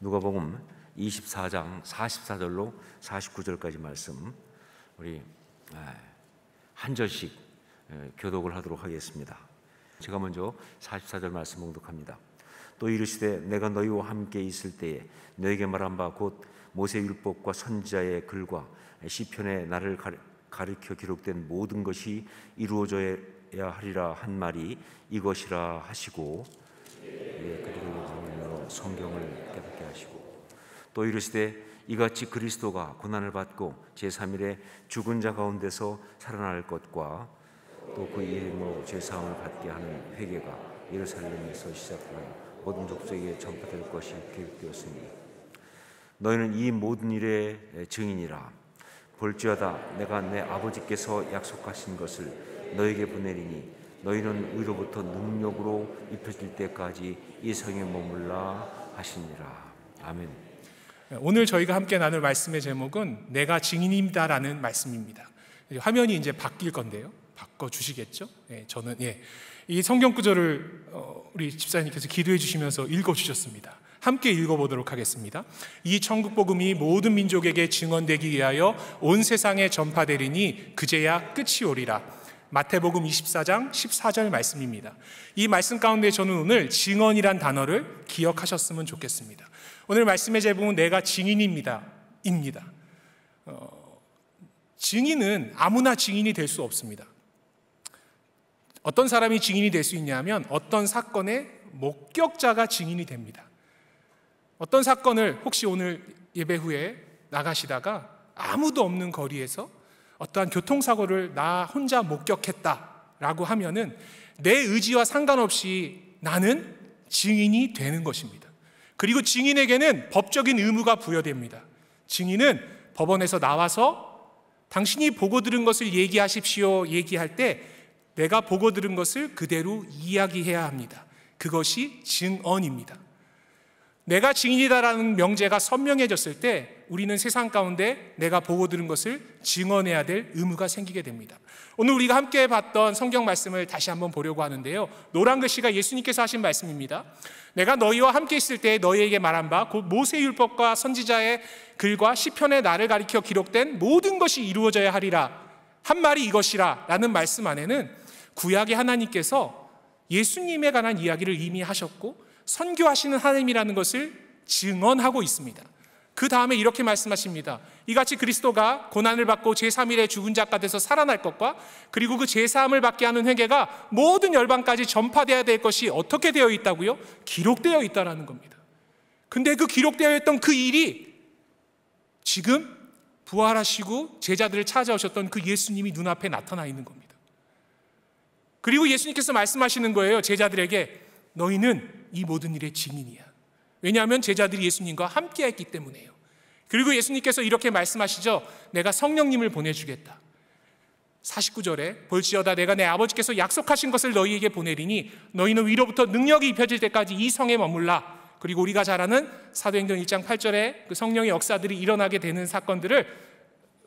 누가복음 24장 44절로 49절까지 말씀 우리 아, 한 절씩 교독을 하도록 하겠습니다. 제가 먼저 44절 말씀 봉독합니다. 또 이르시되 내가 너희와 함께 있을 때에 너에게 말한 바 곧 모세 율법과 선지자의 글과 시편에 나를 가르켜 기록된 모든 것이 이루어져야 하리라 한 말이 이것이라 하시고 예, 성경을 깨닫게 하시고 또 이르시되 이같이 그리스도가 고난을 받고 제3일에 죽은 자 가운데서 살아날 것과 또 그 이름으로 제사함을 받게 하는 회개가 예루살렘에서 시작하여 모든 족속에게 전파될 것이 계획되었으니 너희는 이 모든 일의 증인이라 볼지어다 내가 내 아버지께서 약속하신 것을 너에게 보내리니 너희는 의로부터 능력으로 입혀질 때까지 이 성에 머물라 하시니라. 아멘. 네, 오늘 저희가 함께 나눌 말씀의 제목은 내가 증인입니다라는 말씀입니다. 화면이 이제 바뀔 건데요. 바꿔 주시겠죠? 예, 저는 예. 이 성경 구절을 어, 우리 집사님께서 기도해 주시면서 읽어 주셨습니다. 함께 읽어보도록 하겠습니다. 이 천국 복음이 모든 민족에게 증언되기 위하여 온 세상에 전파되리니 그제야 끝이 오리라. 마태복음 24장 14절 말씀입니다. 이 말씀 가운데 저는 오늘 증언이란 단어를 기억하셨으면 좋겠습니다. 오늘 말씀의 제목은 내가 증인입니다. 입니다. 어, 증인은 아무나 증인이 될 수 없습니다. 어떤 사람이 증인이 될 수 있냐면 어떤 사건의 목격자가 증인이 됩니다. 어떤 사건을 혹시 오늘 예배 후에 나가시다가 아무도 없는 거리에서 어떠한 교통사고를 나 혼자 목격했다라고 하면은 내 의지와 상관없이 나는 증인이 되는 것입니다. 그리고 증인에게는 법적인 의무가 부여됩니다. 증인은 법원에서 나와서 당신이 보고 들은 것을 얘기하십시오 얘기할 때 내가 보고 들은 것을 그대로 이야기해야 합니다. 그것이 증언입니다. 내가 증인이다라는 명제가 선명해졌을 때 우리는 세상 가운데 내가 보고 들은 것을 증언해야 될 의무가 생기게 됩니다. 오늘 우리가 함께 봤던 성경 말씀을 다시 한번 보려고 하는데요. 노란 글씨가 예수님께서 하신 말씀입니다. 내가 너희와 함께 있을 때 너희에게 말한 바 곧 모세 율법과 선지자의 글과 시편의 나를 가리켜 기록된 모든 것이 이루어져야 하리라. 한 말이 이것이라라는 말씀 안에는 구약의 하나님께서 예수님에 관한 이야기를 이미 하셨고 선교하시는 하나님이라는 것을 증언하고 있습니다. 그 다음에 이렇게 말씀하십니다. 이같이 그리스도가 고난을 받고 제3일에 죽은 자가 돼서 살아날 것과 그리고 그 제3을 받게 하는 회개가 모든 열방까지 전파되어야 될 것이 어떻게 되어 있다고요? 기록되어 있다라는 겁니다. 근데 그 기록되어 있던 그 일이 지금 부활하시고 제자들을 찾아오셨던 그 예수님이 눈앞에 나타나 있는 겁니다. 그리고 예수님께서 말씀하시는 거예요. 제자들에게 너희는 이 모든 일의 증인이야. 왜냐하면 제자들이 예수님과 함께 했기 때문에요. 그리고 예수님께서 이렇게 말씀하시죠. 내가 성령님을 보내주겠다. 49절에 볼지어다 내가 내 아버지께서 약속하신 것을 너희에게 보내리니 너희는 위로부터 능력이 입혀질 때까지 이 성에 머물라. 그리고 우리가 잘 아는 사도행전 1장 8절에 그 성령의 역사들이 일어나게 되는 사건들을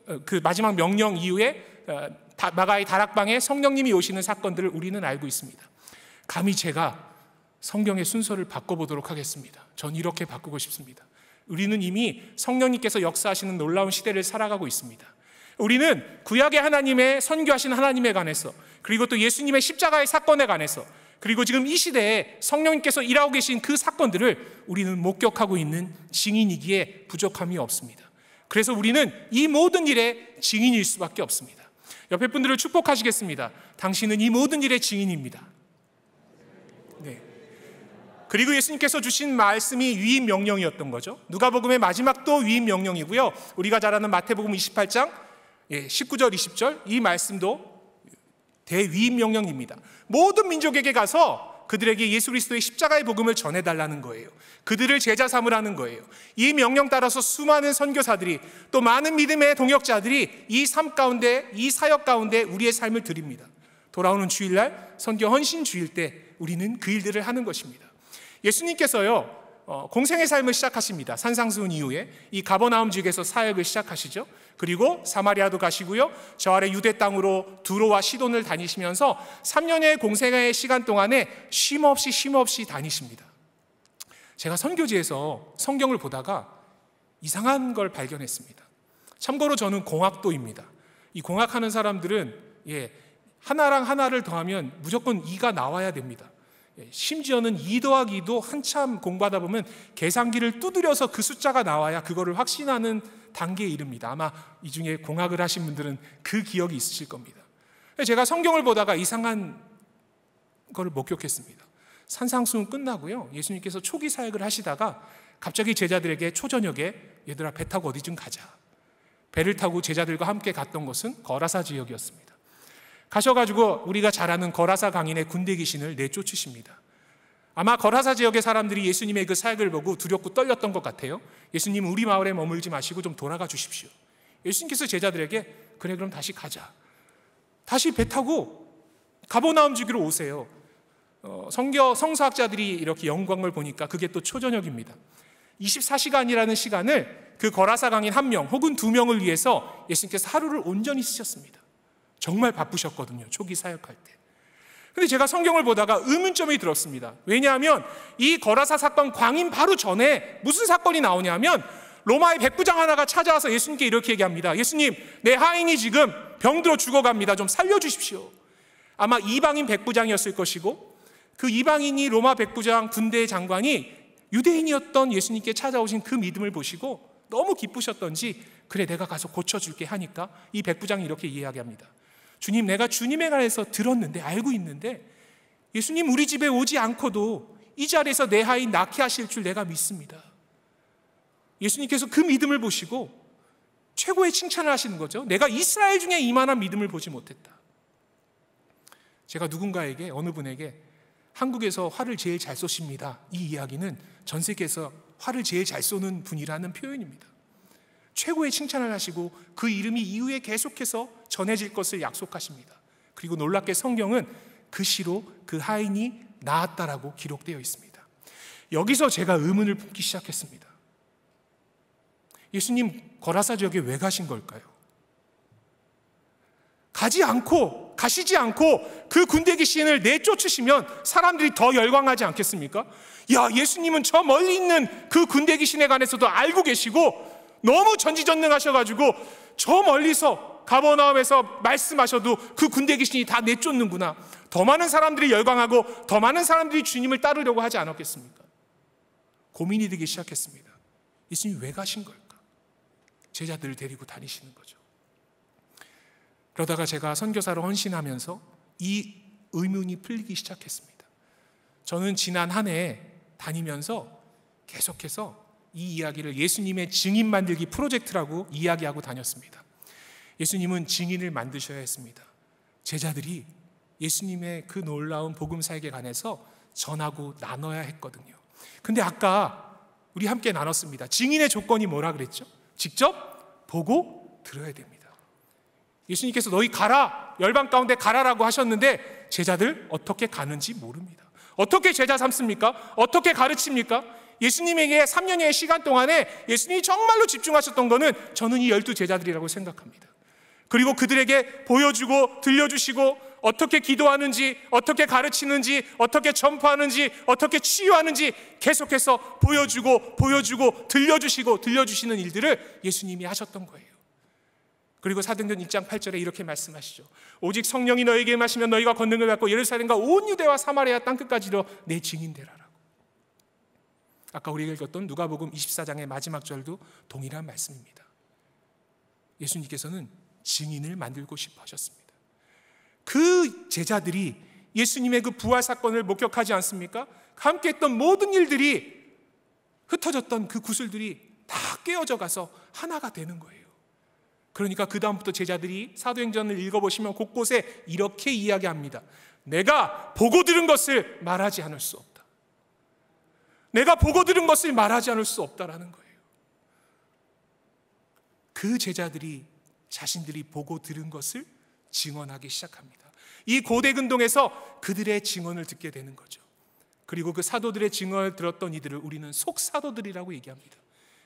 어, 그 마지막 명령 이후에 어, 마가의 다락방에 성령님이 오시는 사건들을 우리는 알고 있습니다. 감히 제가 성경의 순서를 바꿔보도록 하겠습니다. 전 이렇게 바꾸고 싶습니다. 우리는 이미 성령님께서 역사하시는 놀라운 시대를 살아가고 있습니다. 우리는 구약의 하나님의 선교하신 하나님에 관해서 그리고 또 예수님의 십자가의 사건에 관해서 그리고 지금 이 시대에 성령님께서 일하고 계신 그 사건들을 우리는 목격하고 있는 증인이기에 부족함이 없습니다. 그래서 우리는 이 모든 일에 증인일 수밖에 없습니다. 옆에 분들을 축복하시겠습니다. 당신은 이 모든 일의 증인입니다. 그리고 예수님께서 주신 말씀이 위임 명령이었던 거죠. 누가복음의 마지막도 위임 명령이고요. 우리가 잘 아는 마태복음 28장 19절 20절 이 말씀도 대위임 명령입니다. 모든 민족에게 가서 그들에게 예수 그리스도의 십자가의 복음을 전해달라는 거예요. 그들을 제자 삼으라는 거예요. 이 명령 따라서 수많은 선교사들이 또 많은 믿음의 동역자들이 이 삶 가운데 이 사역 가운데 우리의 삶을 드립니다. 돌아오는 주일날 선교 헌신 주일 때 우리는 그 일들을 하는 것입니다. 예수님께서요, 어, 공생의 삶을 시작하십니다. 산상수훈 이후에 이 가버나움 지역에서 사역을 시작하시죠. 그리고 사마리아도 가시고요. 저 아래 유대 땅으로 두로와 시돈을 다니시면서 3년의 공생의 시간 동안에 쉼 없이 쉼 없이 다니십니다. 제가 선교지에서 성경을 보다가 이상한 걸 발견했습니다. 참고로 저는 공학도입니다. 이 공학하는 사람들은 예, 하나랑 하나를 더하면 무조건 2가 나와야 됩니다. 예, 심지어는 2 더하기 도 한참 공부하다 보면 계산기를 두드려서 그 숫자가 나와야 그거를 확신하는 단계에 이릅니다. 아마 이 중에 공학을 하신 분들은 그 기억이 있으실 겁니다. 제가 성경을 보다가 이상한 걸 목격했습니다. 산상수훈 끝나고요. 예수님께서 초기 사역을 하시다가 갑자기 제자들에게 초저녁에 얘들아 배 타고 어디쯤 가자. 배를 타고 제자들과 함께 갔던 곳은 거라사 지역이었습니다. 가셔가지고 우리가 잘 아는 거라사 강인의 군대 귀신을 내쫓으십니다. 아마 거라사 지역의 사람들이 예수님의 그 사역을 보고 두렵고 떨렸던 것 같아요. 예수님 우리 마을에 머물지 마시고 좀 돌아가 주십시오. 예수님께서 제자들에게 그래 그럼 다시 가자. 다시 배 타고 가보나움 주기로 오세요. 어, 성교 성서학자들이 이렇게 영광을 보니까 그게 또 초저녁입니다. 24시간이라는 시간을 그 거라사 강인 한 명 혹은 두 명을 위해서 예수님께서 하루를 온전히 쓰셨습니다. 정말 바쁘셨거든요. 초기 사역할 때. 근데 제가 성경을 보다가 의문점이 들었습니다. 왜냐하면 이 거라사 사건 광인 바로 전에 무슨 사건이 나오냐면 로마의 백부장 하나가 찾아와서 예수님께 이렇게 얘기합니다. 예수님, 내 하인이 지금 병들어 죽어갑니다. 좀 살려주십시오. 아마 이방인 백부장이었을 것이고 그 이방인이 로마 백부장 군대의 장관이 유대인이었던 예수님께 찾아오신 그 믿음을 보시고 너무 기쁘셨던지 그래 내가 가서 고쳐줄게 하니까 이 백부장이 이렇게 이야기합니다. 주님, 내가 주님에 관해서 들었는데, 알고 있는데, 예수님 우리 집에 오지 않고도 이 자리에서 내 하인 낳게 하실 줄 내가 믿습니다. 예수님께서 그 믿음을 보시고 최고의 칭찬을 하시는 거죠. 내가 이스라엘 중에 이만한 믿음을 보지 못했다. 제가 누군가에게, 어느 분에게 한국에서 화를 제일 잘 쏘십니다. 이 이야기는 전 세계에서 화를 제일 잘 쏘는 분이라는 표현입니다. 최고의 칭찬을 하시고 그 이름이 이후에 계속해서 전해질 것을 약속하십니다. 그리고 놀랍게 성경은 그 시로 그 하인이 나았다라고 기록되어 있습니다. 여기서 제가 의문을 품기 시작했습니다. 예수님 거라사 지역에 왜 가신 걸까요? 가지 않고 가시지 않고 그 군대 귀신을 내쫓으시면 사람들이 더 열광하지 않겠습니까? 야, 예수님은 저 멀리 있는 그 군대 귀신에 관해서도 알고 계시고 너무 전지전능하셔 가지고 저 멀리서 가버나움에서 말씀하셔도 그 군대 귀신이 다 내쫓는구나. 더 많은 사람들이 열광하고 더 많은 사람들이 주님을 따르려고 하지 않았겠습니까? 고민이 되기 시작했습니다. 예수님왜 가신 걸까? 제자들을 데리고 다니시는 거죠. 그러다가 제가 선교사로 헌신하면서 이 의문이 풀리기 시작했습니다. 저는 지난 한 해 다니면서 계속해서 이 이야기를 예수님의 증인 만들기 프로젝트라고 이야기하고 다녔습니다. 예수님은 증인을 만드셔야 했습니다. 제자들이 예수님의 그 놀라운 복음 사역에 관해서 전하고 나눠야 했거든요. 근데 아까 우리 함께 나눴습니다. 증인의 조건이 뭐라 그랬죠? 직접 보고 들어야 됩니다. 예수님께서 너희 가라 열방 가운데 가라라고 하셨는데 제자들 어떻게 가는지 모릅니다. 어떻게 제자 삼습니까? 어떻게 가르칩니까? 예수님에게 3년의 시간 동안에 예수님이 정말로 집중하셨던 것은 저는 이 열두 제자들이라고 생각합니다. 그리고 그들에게 보여주고 들려주시고 어떻게 기도하는지, 어떻게 가르치는지, 어떻게 전파하는지, 어떻게 치유하는지 계속해서 보여주고, 보여주고, 들려주시고, 들려주시는 일들을 예수님이 하셨던 거예요. 그리고 사도행전 1장 8절에 이렇게 말씀하시죠. 오직 성령이 너에게 마시면 너희가 권능을 받고 예루살렘과 온 유대와 사마리아 땅끝까지로 내 증인 되라라고. 아까 우리가 읽었던 누가복음 24장의 마지막 절도 동일한 말씀입니다. 예수님께서는 증인을 만들고 싶어 하셨습니다. 그 제자들이 예수님의 그 부활 사건을 목격하지 않습니까? 함께 했던 모든 일들이 흩어졌던 그 구슬들이 다 깨어져 가서 하나가 되는 거예요. 그러니까 그다음부터 제자들이 사도행전을 읽어보시면 곳곳에 이렇게 이야기합니다. 내가 보고 들은 것을 말하지 않을 수 없다. 내가 보고 들은 것을 말하지 않을 수 없다라는 거예요. 그 제자들이 자신들이 보고 들은 것을 증언하기 시작합니다. 이 고대 근동에서 그들의 증언을 듣게 되는 거죠. 그리고 그 사도들의 증언을 들었던 이들을 우리는 속사도들이라고 얘기합니다.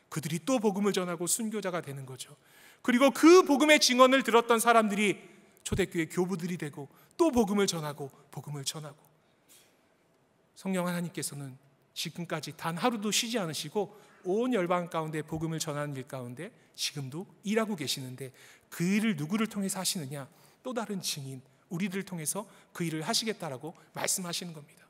그들이 또 복음을 전하고 순교자가 되는 거죠. 그리고 그 복음의 증언을 들었던 사람들이 초대교회 교부들이 되고 또 복음을 전하고 복음을 전하고 성령 하나님께서는 지금까지 단 하루도 쉬지 않으시고 온 열방 가운데 복음을 전하는 일 가운데 지금도 일하고 계시는데 그 일을 누구를 통해서 하시느냐? 또 다른 증인 우리를 통해서 그 일을 하시겠다라고 말씀하시는 겁니다.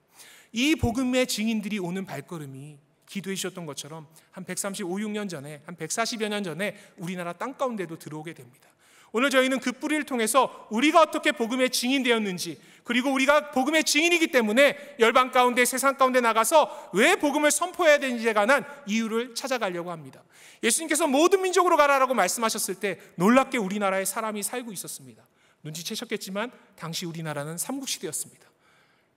이 복음의 증인들이 오는 발걸음이 기도해 주셨던 것처럼 한 135, 6년 전에 한 140여 년 전에 우리나라 땅 가운데도 들어오게 됩니다. 오늘 저희는 그 뿌리를 통해서 우리가 어떻게 복음의 증인되었는지 그리고 우리가 복음의 증인이기 때문에 열방 가운데 세상 가운데 나가서 왜 복음을 선포해야 되는지에 관한 이유를 찾아가려고 합니다. 예수님께서 모든 민족으로 가라라고 말씀하셨을 때 놀랍게 우리나라에 사람이 살고 있었습니다. 눈치채셨겠지만 당시 우리나라는 삼국시대였습니다.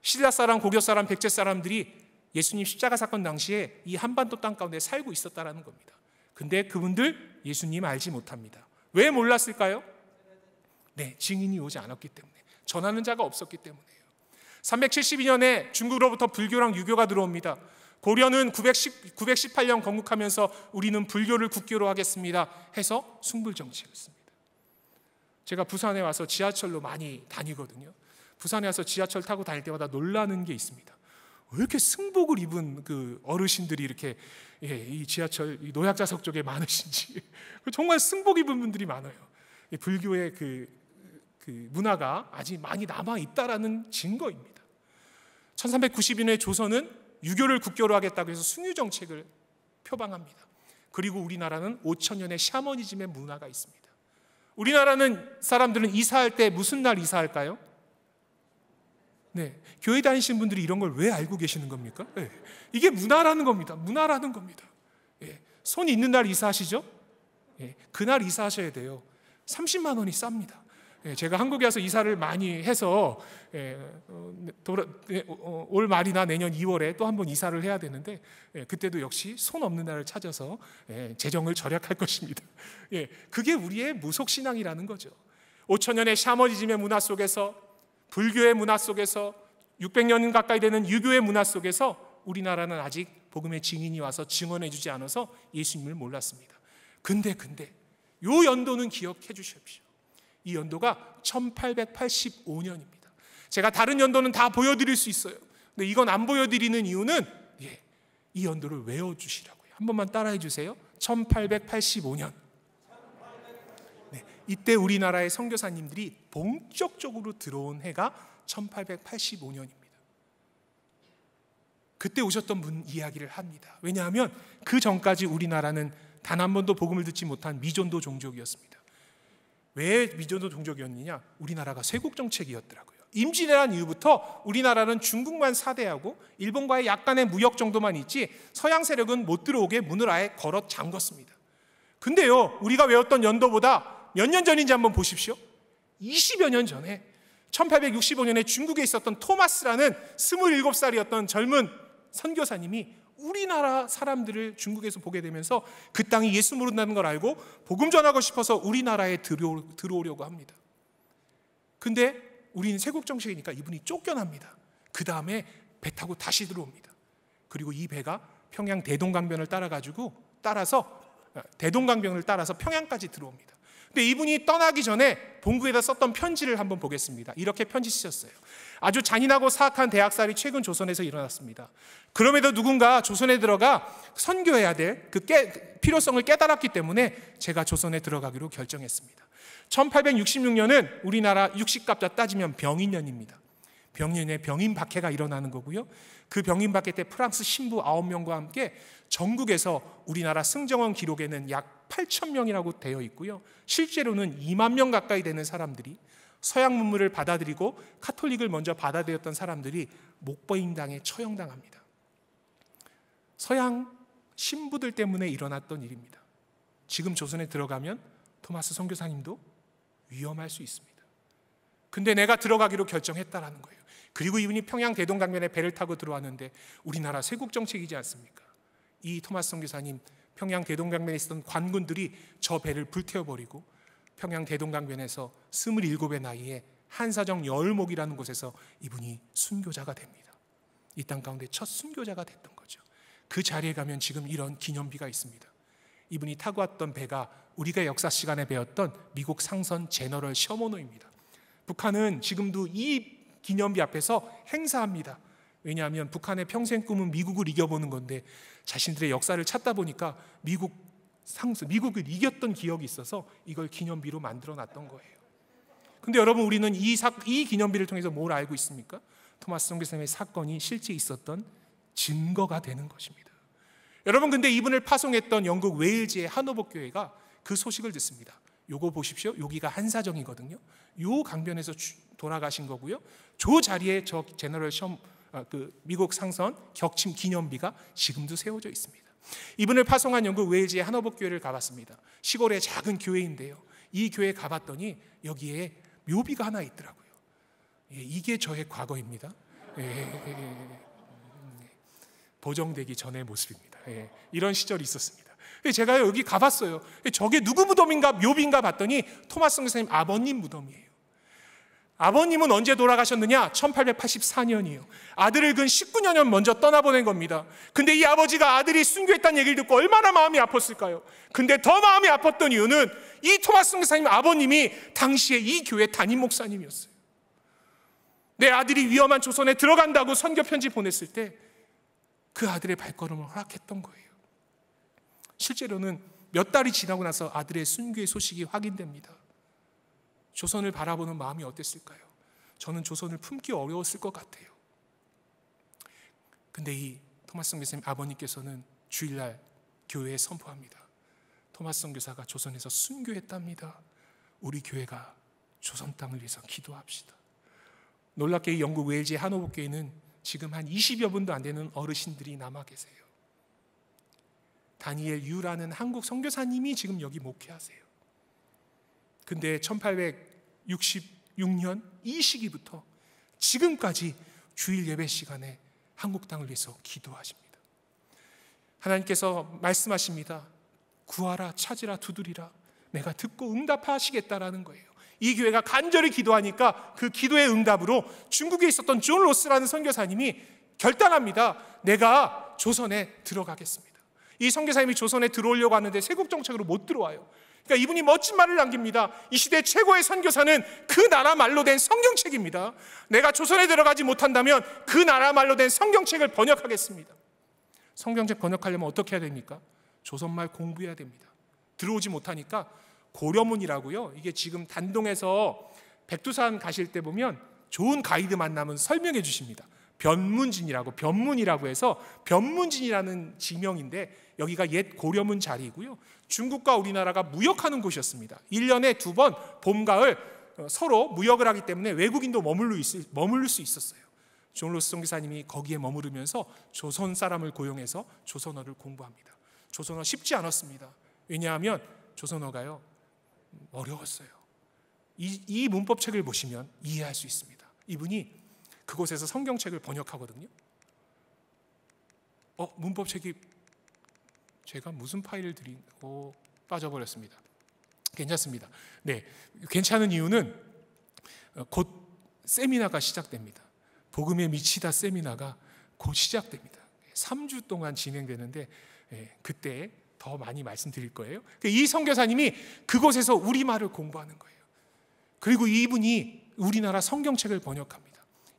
신라 사람, 고려 사람, 백제 사람들이 예수님 십자가 사건 당시에 이 한반도 땅 가운데 살고 있었다라는 겁니다. 근데 그분들 예수님 알지 못합니다. 왜 몰랐을까요? 네, 증인이 오지 않았기 때문에. 전하는 자가 없었기 때문에요 372년에 중국으로부터 불교랑 유교가 들어옵니다. 고려는 910, 918년 건국하면서 우리는 불교를 국교로 하겠습니다. 해서 숭불정치였습니다. 제가 부산에 와서 지하철로 많이 다니거든요. 부산에 와서 지하철 타고 다닐 때마다 놀라는 게 있습니다. 왜 이렇게 승복을 입은 그 어르신들이 이렇게 예, 이 지하철 이 노약자석 쪽에 많으신지 정말 승복 입은 분들이 많아요. 불교의 그, 그 문화가 아직 많이 남아 있다라는 증거입니다. 1392년에 조선은 유교를 국교로 하겠다고 해서 승유 정책을 표방합니다. 그리고 우리나라는 5천 년의 샤머니즘의 문화가 있습니다. 우리나라는 사람들은 이사할 때 무슨 날 이사할까요? 네. 교회 다니신 분들이 이런 걸 왜 알고 계시는 겁니까? 네. 이게 문화라는 겁니다. 문화라는 겁니다. 예. 손 있는 날 이사하시죠? 예. 그날 이사하셔야 돼요. 30만 원이 쌉니다. 예. 제가 한국에 와서 이사를 많이 해서 예, 어, 네, 돌아, 네, 어, 어, 올 말이나 내년 2월에 또 한번 이사를 해야 되는데 예, 그때도 역시 손 없는 날을 찾아서 재정을 절약할 것입니다. 그게 우리의 무속신앙이라는 거죠. 5천년의 샤머니즘의 문화 속에서 불교의 문화 속에서 600년 가까이 되는 유교의 문화 속에서 우리나라는 아직 복음의 증인이 와서 증언해 주지 않아서 예수님을 몰랐습니다. 근데 근데 요 연도는 기억해 주십시오. 이 연도가 1885년입니다. 제가 다른 연도는 다 보여드릴 수 있어요. 근데 이건 안 보여드리는 이유는 예, 이 연도를 외워주시라고요. 한 번만 따라해 주세요. 1885년. 이때 우리나라의 선교사님들이 본격적으로 들어온 해가 1885년입니다. 그때 오셨던 분 이야기를 합니다. 왜냐하면 그 전까지 우리나라는 단 한 번도 복음을 듣지 못한 미존도 종족이었습니다. 왜 미존도 종족이었느냐? 우리나라가 쇄국 정책이었더라고요. 임진왜란 이후부터 우리나라는 중국만 사대하고 일본과의 약간의 무역 정도만 있지 서양 세력은 못 들어오게 문을 아예 걸어 잠궜습니다. 근데요, 우리가 외웠던 연도보다 몇년 전인지 한번 보십시오. 20여 년 전에 1865년에 중국에 있었던 토마스라는 27살이었던 젊은 선교사님이 우리나라 사람들을 중국에서 보게 되면서 그 땅이 예수 모른다는 걸 알고 복음 전하고 싶어서 우리나라에 들어오, 려고 합니다. 근데 우리 세국 정식이니까 이분이 쫓겨납니다. 그 다음에 배 타고 다시 들어옵니다. 그리고 이 배가 평양 대동강변을 따라 가지고 따라서 어, 대동강변을 따라서 평양까지 들어옵니다. 근데 이분이 떠나기 전에 본국에다 썼던 편지를 한번 보겠습니다. 이렇게 편지 쓰셨어요. 아주 잔인하고 사악한 대학살이 최근 조선에서 일어났습니다. 그럼에도 누군가 조선에 들어가 선교해야 될그 그 필요성을 깨달았기 때문에 제가 조선에 들어가기로 결정했습니다. 1866년은 우리나라 6 0갑자 따지면 병인년입니다. 병인의 병인 박해가 일어나는 거고요. 그 병인 박해 때 프랑스 신부 9명과 함께 전국에서 우리나라 승정원 기록에는 약 8천 명이라고 되어 있고요. 실제로는 2만 명 가까이 되는 사람들이 서양 문물을 받아들이고 카톨릭을 먼저 받아들였던 사람들이 목버인당에 처형당합니다. 서양 신부들 때문에 일어났던 일입니다. 지금 조선에 들어가면 토마스 선교사님도 위험할 수 있습니다. 근데 내가 들어가기로 결정했다라는 거예요. 그리고 이분이 평양 대동강변에 배를 타고 들어왔는데 우리나라 세국 정책이지 않습니까? 이 토마스 선교사님 평양 대동강변에 있었던 관군들이 저 배를 불태워버리고 평양 대동강변에서 27의 나이에 한사정 열목이라는 곳에서 이분이 순교자가 됩니다. 이 땅 가운데 첫 순교자가 됐던 거죠. 그 자리에 가면 지금 이런 기념비가 있습니다. 이분이 타고 왔던 배가 우리가 역사 시간에 배웠던 미국 상선 제너럴 셔머노입니다. 북한은 지금도 이 기념비 앞에서 행사합니다. 왜냐하면 북한의 평생 꿈은 미국을 이겨보는 건데 자신들의 역사를 찾다 보니까 미국 상수, 미국을 이겼던 기억이 있어서 이걸 기념비로 만들어 놨던 거예요. 근데 여러분 우리는 이, 사, 이 기념비를 통해서 뭘 알고 있습니까? 토마스 성교사님의 사건이 실제 있었던 증거가 되는 것입니다. 여러분 근데 이분을 파송했던 영국 웨일즈의 한노복 교회가 그 소식을 듣습니다. 요거 보십시오. 여기가 한사정이거든요. 요 강변에서 돌아가신 거고요. 조 자리에 저 제너럴 시험 아, 그 미국 상선 격침 기념비가 지금도 세워져 있습니다. 이분을 파송한 연구 웨일즈의 한어복 교회를 가봤습니다. 시골의 작은 교회인데요. 이 교회 가봤더니 여기에 묘비가 하나 있더라고요. 예, 이게 저의 과거입니다. 예, 예, 예, 예 보정되기 전의 모습입니다. 예, 이런 시절이 있었습니다. 제가 여기 가봤어요. 저게 누구 무덤인가 묘비인가 봤더니 토마스 선생님 아버님 무덤이에요. 아버님은 언제 돌아가셨느냐? 1884년이요. 아들을 근 19년 먼저 떠나보낸 겁니다. 근데 이 아버지가 아들이 순교했다는 얘기를 듣고 얼마나 마음이 아팠을까요? 근데 더 마음이 아팠던 이유는 이 토마스 목사님 아버님이 당시에 이 교회 담임 목사님이었어요. 내 아들이 위험한 조선에 들어간다고 선교 편지 보냈을 때 그 아들의 발걸음을 허락했던 거예요. 실제로는 몇 달이 지나고 나서 아들의 순교의 소식이 확인됩니다. 조선을 바라보는 마음이 어땠을까요? 저는 조선을 품기 어려웠을 것 같아요. 근데 이 토마스 교사님 아버님께서는 주일날 교회에 선포합니다. 토마스 교사가 조선에서 순교했답니다. 우리 교회가 조선 땅을 위해서 기도합시다. 놀랍게 영국 웨일즈 한호복교회는 지금 한 20여 분도 안 되는 어르신들이 남아 계세요. 다니엘 유라는 한국 선교사님이 지금 여기 목회하세요. 근데 6 6년이 시기부터 지금까지 주일 예배 시간에 한국 땅을 위해서 기도하십니다. 하나님께서 말씀하십니다. 구하라, 찾으라, 두드리라. 내가 듣고 응답하시겠다라는 거예요. 이 교회가 간절히 기도하니까 그 기도의 응답으로 중국에 있었던 존 로스라는 선교사님이 결단합니다. 내가 조선에 들어가겠습니다. 이 선교사님이 조선에 들어오려고 하는데 세국 정책으로 못 들어와요. 그러니까 이분이 멋진 말을 남깁니다. 이 시대 최고의 선교사는 그 나라 말로 된 성경책입니다. 내가 조선에 들어가지 못한다면 그 나라 말로 된 성경책을 번역하겠습니다. 성경책 번역하려면 어떻게 해야 됩니까? 조선말 공부해야 됩니다. 들어오지 못하니까 고려문이라고요. 이게 지금 단동에서 백두산 가실 때 보면 좋은 가이드 만나면 설명해 주십니다. 변문진이라고 변문이라고 해서 변문진이라는 지명인데 여기가 옛 고려문 자리이고요. 중국과 우리나라가 무역하는 곳이었습니다. 1년에 두 번 봄, 가을 어, 서로 무역을 하기 때문에 외국인도 머물러 있을, 머물 수 있었어요. 존 로스 선교사님이 거기에 머무르면서 조선 사람을 고용해서 조선어를 공부합니다. 조선어 쉽지 않았습니다. 왜냐하면 조선어가요 음, 어려웠어요. 이, 이 문법책을 보시면 이해할 수 있습니다. 이분이 그곳에서 성경책을 번역하거든요. 어, 문법책이 제가 무슨 파일을 드린 어, 빠져버렸습니다. 괜찮습니다. 네, 괜찮은 이유는 어, 곧 세미나가 시작됩니다. 복음에 미치다 세미나가 곧 시작됩니다. 3주 동안 진행되는데 예, 그때 더 많이 말씀드릴 거예요. 그 이 선교사님이 그곳에서 우리말을 공부하는 거예요. 그리고 이분이 우리나라 성경책을 번역합니다.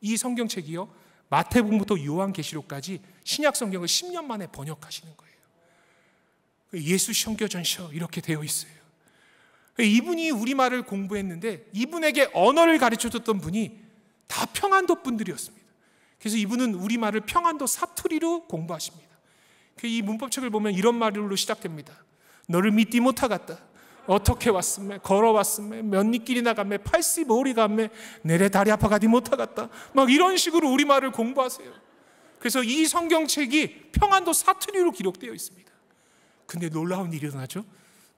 이 성경책이요. 마태복음부터 요한계시록까지 신약 성경을 10년 만에 번역하시는 거예요. 예수 성교전서 이렇게 되어 있어요. 이분이 우리말을 공부했는데 이분에게 언어를 가르쳐 줬던 분이 다 평안도 분들이었습니다. 그래서 이분은 우리말을 평안도 사투리로 공부하십니다. 그 이 문법책을 보면 이런 말로 시작됩니다. 너를 믿지 못하겠다. 어떻게 왔음에 걸어왔음에 몇니 길이 나가매팔십오리가매 내래 다리 아파가지 못하겠다 막 이런 식으로 우리말을 공부하세요 그래서 이 성경책이 평안도 사투리로 기록되어 있습니다 근데 놀라운 일이 일어나죠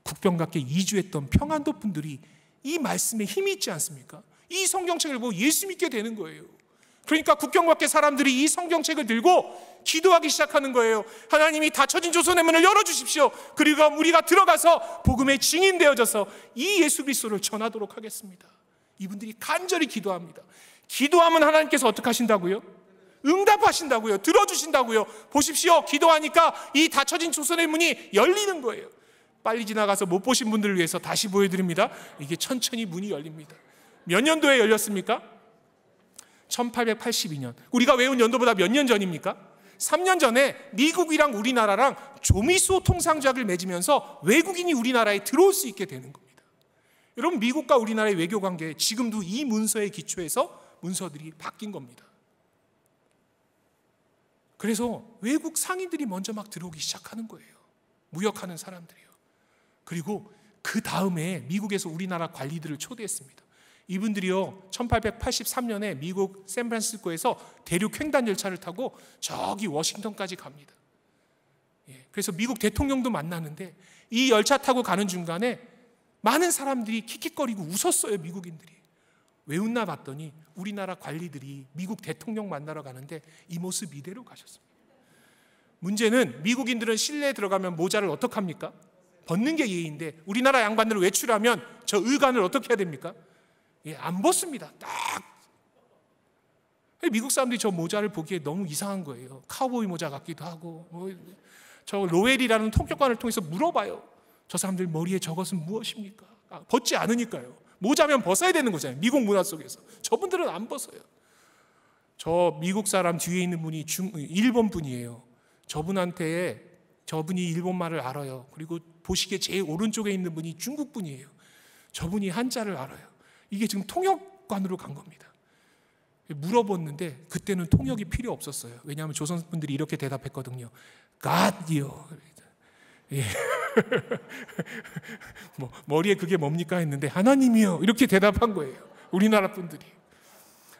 국병각게 이주했던 평안도 분들이 이 말씀에 힘이 있지 않습니까? 이 성경책을 보고 예수 믿게 되는 거예요 그러니까 국경 밖에 사람들이 이 성경책을 들고 기도하기 시작하는 거예요. 하나님이 닫혀진 조선의 문을 열어주십시오. 그리고 우리가 들어가서 복음의 증인 되어져서 이 예수 그리스도를 전하도록 하겠습니다. 이분들이 간절히 기도합니다. 기도하면 하나님께서 어떻게 하신다고요? 응답하신다고요. 들어주신다고요. 보십시오. 기도하니까 이 닫혀진 조선의 문이 열리는 거예요. 빨리 지나가서 못 보신 분들을 위해서 다시 보여드립니다. 이게 천천히 문이 열립니다. 몇 년도에 열렸습니까? 1882년. 우리가 외운 연도보다 몇 년 전입니까? 3년 전에 미국이랑 우리나라랑 조미수 통상조약을 맺으면서 외국인이 우리나라에 들어올 수 있게 되는 겁니다. 여러분 미국과 우리나라의 외교 관계 지금도 이 문서의 기초에서 문서들이 바뀐 겁니다. 그래서 외국 상인들이 먼저 막 들어오기 시작하는 거예요. 무역하는 사람들이요. 그리고 그 다음에 미국에서 우리나라 관리들을 초대했습니다. 이분들이요 1883년에 미국 샌프란시스코에서 대륙 횡단 열차를 타고 저기 워싱턴까지 갑니다. 예, 그래서 미국 대통령도 만나는데 이 열차 타고 가는 중간에 많은 사람들이 킥킥거리고 웃었어요 미국인들이. 왜 웃나 봤더니 우리나라 관리들이 미국 대통령 만나러 가는데 이 모습 이대로 가셨습니다. 문제는 미국인들은 실내에 들어가면 모자를 어떻게 합니까? 벗는 게 예의인데 우리나라 양반들 외출하면 저 의관을 어떻게 해야 됩니까? 예, 안 벗습니다. 딱. 예, 미국 사람들이 저 모자를 보기에 너무 이상한 거예요. 카우보이 모자 같기도 하고. 뭐, 저 로웰이라는 통역관을 통해서 물어봐요. 저 사람들 머리에 저것은 무엇입니까? 아, 벗지 않으니까요. 모자면 벗어야 되는 거잖아요. 미국 문화 속에서. 저분들은 안 벗어요. 저 미국 사람 뒤에 있는 분이 중, 일본 분이에요. 저분한테 저분이 일본 말을 알아요. 그리고 보시기제 오른쪽에 있는 분이 중국 분이에요. 저분이 한자를 알아요. 이게 지금 통역관으로 간 겁니다. 물어봤는데 그때는 통역이 필요 없었어요. 왜냐하면 조선 분들이 이렇게 대답했거든요. God이요. 예. 뭐 머리에 그게 뭡니까 했는데 하나님이요. 이렇게 대답한 거예요. 우리나라 분들이.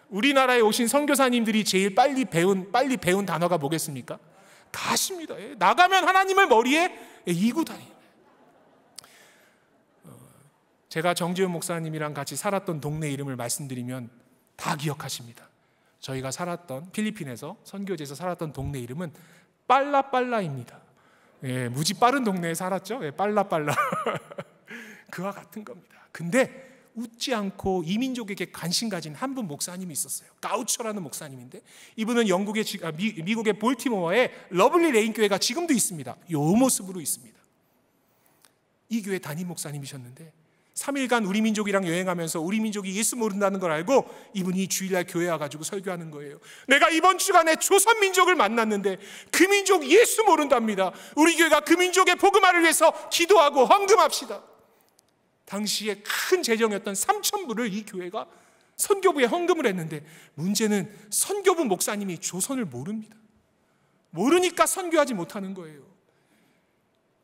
우리나라에 오신 선교사님들이 제일 빨리 배운 빨리 배운 단어가 뭐겠습니까? 가십니다. 예. 나가면 하나님을 머리에 예, 이고 다니. 제가 정지현 목사님이랑 같이 살았던 동네 이름을 말씀드리면 다 기억하십니다. 저희가 살았던 필리핀에서 선교지에서 살았던 동네 이름은 빨라빨라입니다. 예, 무지 빠른 동네에 살았죠. 예, 빨라빨라. 그와 같은 겁니다. 근데 웃지 않고 이민족에게 관심 가진 한 분 목사님이 있었어요. 가우처라는 목사님인데 이분은 영국의 아, 미, 국의 볼티모어의 러블리 레인 교회가 지금도 있습니다. 요 모습으로 있습니다. 이 교회 담임 목사님이셨는데 3일간 우리 민족이랑 여행하면서 우리 민족이 예수 모른다는 걸 알고 이분이 주일날 교회 와가지고 설교하는 거예요. 내가 이번 주간에 조선 민족을 만났는데 그 민족 예수 모른답니다. 우리 교회가 그 민족의 복음화를 위해서 기도하고 헌금합시다. 당시에 큰 재정이었던 3천 불을 이 교회가 선교부에 헌금을 했는데 문제는 선교부 목사님이 조선을 모릅니다. 모르니까 선교하지 못하는 거예요.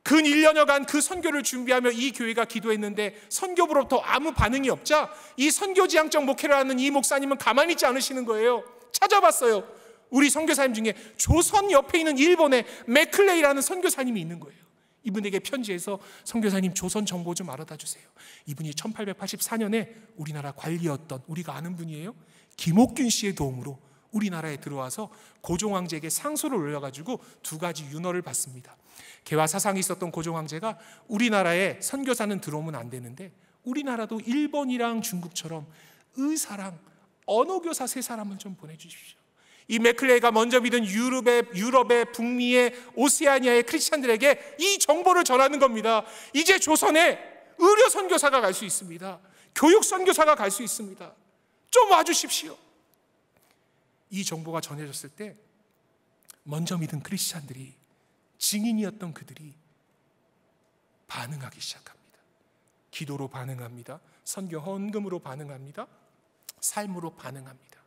근 1년여간 그 선교를 준비하며 이 교회가 기도했는데 선교부로부터 아무 반응이 없자 이 선교지향적 목회를 하는 이 목사님은 가만히 있지 않으시는 거예요. 찾아봤어요. 우리 선교사님 중에 조선 옆에 있는 일본의 맥클레이라는 선교사님이 있는 거예요. 이분에게 편지해서 선교사님 조선 정보 좀 알아다 주세요. 이분이 1884년에 우리나라 관리였던 우리가 아는 분이에요. 김옥균 씨의 도움으로 우리나라에 들어와서 고종 황제에게 상소를 올려가지고 두 가지 윤허를 받습니다. 개화 사상이 있었던 고종 황제가 우리나라에 선교사는 들어오면 안 되는데 우리나라도 일본이랑 중국처럼 의사랑 언어교사 세 사람을 좀 보내주십시오. 이 맥클레이가 먼저 믿은 유럽의 유럽의 북미의 오세아니아의 크리스천들에게 이 정보를 전하는 겁니다. 이제 조선에 의료 선교사가 갈 수 있습니다. 교육 선교사가 갈 수 있습니다. 좀 와주십시오. 이 정보가 전해졌을 때 먼저 믿은 크리스찬들이 증인이었던 그들이 반응하기 시작합니다. 기도로 반응합니다. 선교 헌금으로 반응합니다. 삶으로 반응합니다.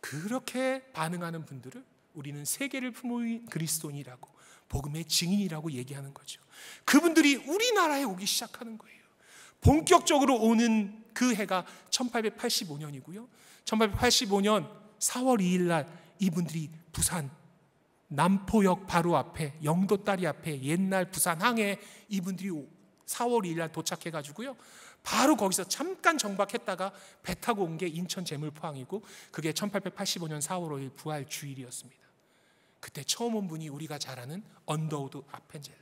그렇게 반응하는 분들을 우리는 세계를 품은 그리스도인이라고 복음의 증인이라고 얘기하는 거죠. 그분들이 우리나라에 오기 시작하는 거예요. 본격적으로 오는 그 해가 1885년이고요. 1885년 4월 2일 날 이분들이 부산 남포역 바로 앞에 영도 다리 앞에 옛날 부산 항에 이분들이 4월 2일 날 도착해 가지고요. 바로 거기서 잠깐 정박했다가 배 타고 온 게 인천 제물포항이고 그게 1885년 4월 5일 부활 주일이었습니다. 그때 처음 온 분이 우리가 잘 아는 언더우드 아펜젤러.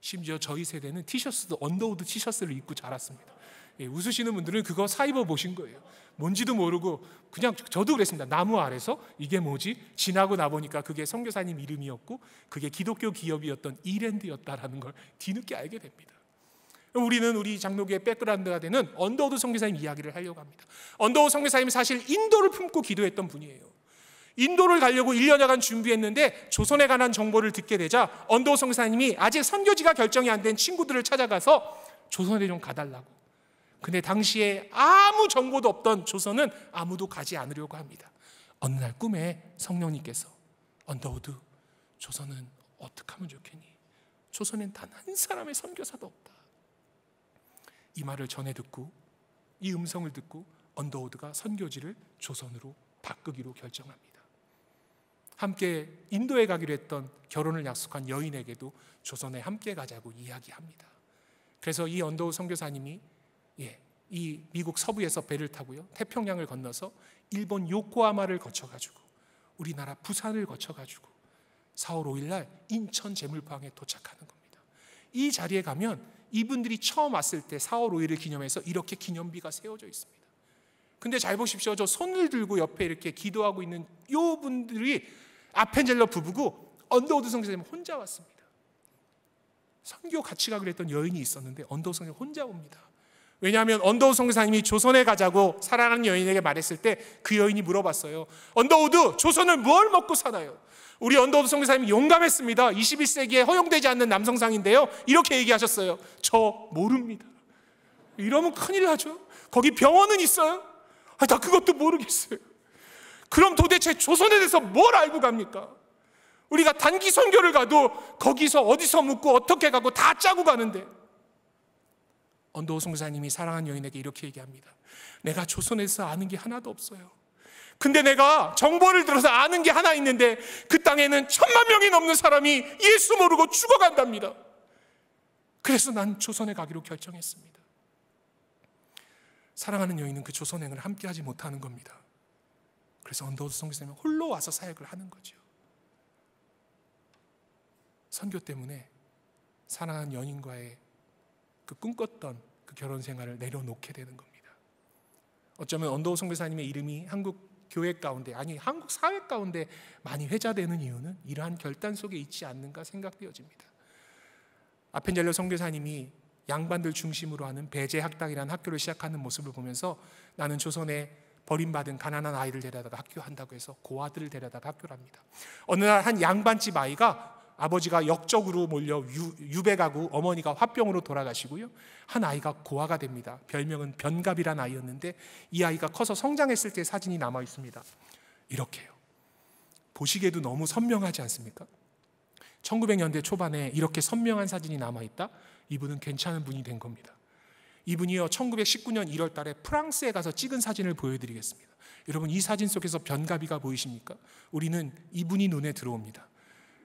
심지어 저희 세대는 티셔츠도 언더우드 티셔츠를 입고 자랐습니다. 예, 웃으시는 분들은 그거 사입어 보신 거예요. 뭔지도 모르고 그냥 저도 그랬습니다. 나무 아래서 이게 뭐지? 지나고 나보니까 그게 선교사님 이름이었고 그게 기독교 기업이었던 이랜드였다라는 걸 뒤늦게 알게 됩니다. 우리는 우리 장로교의 백그라운드가 되는 언더우드 선교사님 이야기를 하려고 합니다. 언더우드 선교사님 사실 인도를 품고 기도했던 분이에요. 인도를 가려고 1년여간 준비했는데 조선에 관한 정보를 듣게 되자 언더우드 선교사님이 아직 선교지가 결정이 안 된 친구들을 찾아가서 조선에 좀 가달라고 근데 당시에 아무 정보도 없던 조선은 아무도 가지 않으려고 합니다. 어느 날 꿈에 성령님께서 언더우드 조선은 어떻게 하면 좋겠니? 조선엔 단 한 사람의 선교사도 없다. 이 말을 전해 듣고 이 음성을 듣고 언더우드가 선교지를 조선으로 바꾸기로 결정합니다. 함께 인도에 가기로 했던 결혼을 약속한 여인에게도 조선에 함께 가자고 이야기합니다. 그래서 이 언더우 선교사님이 예, 이 미국 서부에서 배를 타고요. 태평양을 건너서 일본 요코하마를 거쳐가지고 우리나라 부산을 거쳐가지고 4월 5일날 인천 제물방에 도착하는 겁니다. 이 자리에 가면 이분들이 처음 왔을 때 4월 5일을 기념해서 이렇게 기념비가 세워져 있습니다. 근데 잘 보십시오. 저 손을 들고 옆에 이렇게 기도하고 있는 요 분들이 아펜젤러 부부고 언더우드 성지사님 혼자 왔습니다. 선교 같이 가기로 했던 여인이 있었는데 언더우드 성지사님 혼자 옵니다. 왜냐하면 언더우드 선교사님이 조선에 가자고 사랑하는 여인에게 말했을 때 그 여인이 물어봤어요. 언더우드, 조선을 뭘 먹고 살아요? 우리 언더우드 선교사님이 용감했습니다. 21세기에 허용되지 않는 남성상인데요. 이렇게 얘기하셨어요. 저 모릅니다. 이러면 큰일 나죠. 거기 병원은 있어요? 아, 나 그것도 모르겠어요. 그럼 도대체 조선에 대해서 뭘 알고 갑니까? 우리가 단기 선교를 가도 거기서 어디서 묵고 어떻게 가고 다 짜고 가는데 언도호 성사님이 사랑한 여인에게 이렇게 얘기합니다. 내가 조선에서 아는 게 하나도 없어요. 근데 내가 정보를 들어서 아는 게 하나 있는데 그 땅에는 천만 명이 넘는 사람이 예수 모르고 죽어간답니다. 그래서 난 조선에 가기로 결정했습니다. 사랑하는 여인은 그 조선행을 함께하지 못하는 겁니다. 그래서 언더우드 성교사님은 홀로 와서 사역을 하는 거죠. 선교 때문에 사랑하는 연인과의 그 꿈꿨던 그 결혼 생활을 내려놓게 되는 겁니다. 어쩌면 언더우 성교사님의 이름이 한국 교회 가운데 아니 한국 사회 가운데 많이 회자되는 이유는 이러한 결단 속에 있지 않는가 생각되어집니다. 아펜젤로 성교사님이 양반들 중심으로 하는 배제학당이라는 학교를 시작하는 모습을 보면서 나는 조선에 버림받은 가난한 아이를 데려다가 학교한다고 해서 고아들을 데려다가 학교를 합니다. 어느 날 한 양반집 아이가 아버지가 역적으로 몰려 유, 배가고 어머니가 화병으로 돌아가시고요. 한 아이가 고아가 됩니다. 별명은 변갑이란 아이였는데 이 아이가 커서 성장했을 때 사진이 남아 있습니다. 이렇게요. 보시기에도 너무 선명하지 않습니까? 1900년대 초반에 이렇게 선명한 사진이 남아 있다. 이분은 괜찮은 분이 된 겁니다. 이분이요 1919년 1월 달에 프랑스에 가서 찍은 사진을 보여드리겠습니다. 여러분 이 사진 속에서 변가비가 보이십니까? 우리는 이분이 눈에 들어옵니다.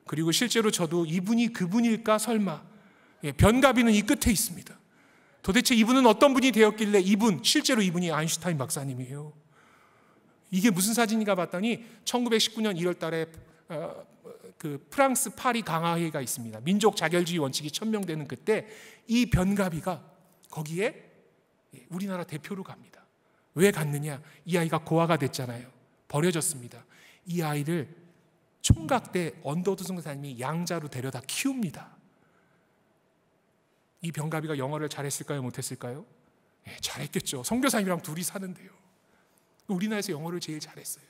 그리고 실제로 저도 이분이 그분일까 설마 예, 변가비는 이 끝에 있습니다. 도대체 이분은 어떤 분이 되었길래 이분 실제로 이분이 아인슈타인 박사님이에요. 이게 무슨 사진인가 봤더니 1919년 1월 달에 어, 그 프랑스 파리 강화회의가 있습니다. 민족 자결주의 원칙이 천명되는 그때 이 변가비가 거기에 예, 우리나라 대표로 갑니다. 왜 갔느냐? 이 아이가 고아가 됐잖아요. 버려졌습니다. 이 아이를 총각 때 언더우드 선교사님이 양자로 데려다 키웁니다. 이 병가비가 영어를 잘했을까요? 못했을까요? 예, 잘했겠죠. 선교사님이랑 둘이 사는데요. 우리나라에서 영어를 제일 잘했어요.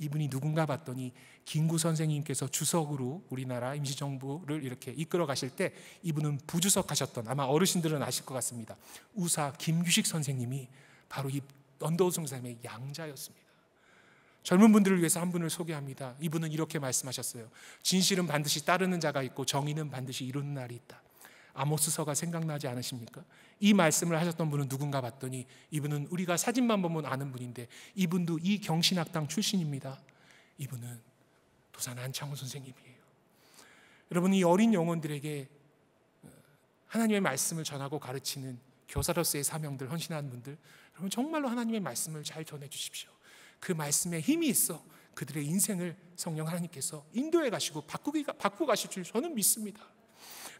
이분이 누군가 봤더니 김구 선생님께서 주석으로 우리나라 임시정부를 이렇게 이끌어 가실 때 이분은 부주석 하셨던 아마 어르신들은 아실 것 같습니다. 우사 김규식 선생님이 바로 이언더우 선교사님의 양자였습니다. 젊은 분들을 위해서 한 분을 소개합니다. 이분은 이렇게 말씀하셨어요. 진실은 반드시 따르는 자가 있고 정의는 반드시 이루는 날이 있다. 아모스서가 생각나지 않으십니까? 이 말씀을 하셨던 분은 누군가 봤더니 이분은 우리가 사진만 보면 아는 분인데 이분도 이 경신학당 출신입니다. 이분은 도산 안창호 선생님이에요. 여러분 이 어린 영혼들에게 어, 하나님의 말씀을 전하고 가르치는 교사로서의 사명들 헌신한 분들 여러분 정말로 하나님의 말씀을 잘 전해 주십시오. 그 말씀에 힘이 있어 그들의 인생을 성령 하나님께서 인도해 가시고 바꾸고 가실 줄 저는 믿습니다.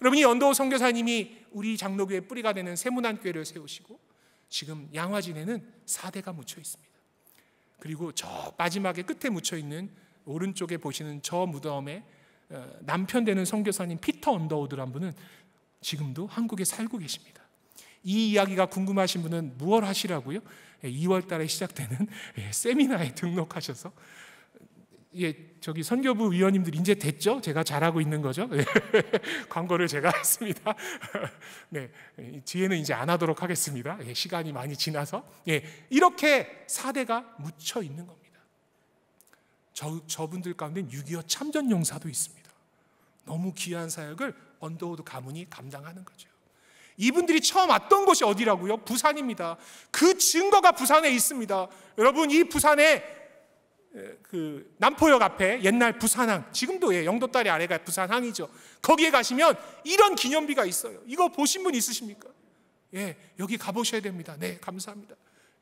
여러분, 이 연도호 성교사님이 우리 장로교의 뿌리가 되는 세문안교회를 세우시고 지금 양화진에는 4대가 묻혀 있습니다. 그리고 저 마지막에 끝에 묻혀 있는 오른쪽에 보시는 저 무덤에 어, 남편 되는 선교사님 피터 언더우드란 분은 지금도 한국에 살고 계십니다. 이 이야기가 궁금하신 분은 무얼 하시라고요? 2월 예, 달에 시작되는 예, 세미나에 등록하셔서 예, 저기 선교부 위원님들 이제 됐죠? 제가 잘하고 있는 거죠? 예, 광고를 제가 했습니다. 네, 뒤에는 이제 안 하도록 하겠습니다. 예, 시간이 많이 지나서. 예, 이렇게 사대가 묻혀 있는 겁니다. 저, 저분들 가운데6.25 참전용사도 있습니다. 너무 귀한 사역을 언더우드 가문이 감당하는 거죠. 이분들이 처음 왔던 곳이 어디라고요? 부산입니다. 그 증거가 부산에 있습니다. 여러분 이 부산에 그 남포역 앞에 옛날 부산항 지금도 예영도 딸이 아래가 부산항이죠. 거기에 가시면 이런 기념비가 있어요. 이거 보신 분 있으십니까? 예, 여기 가보셔야 됩니다. 네, 감사합니다.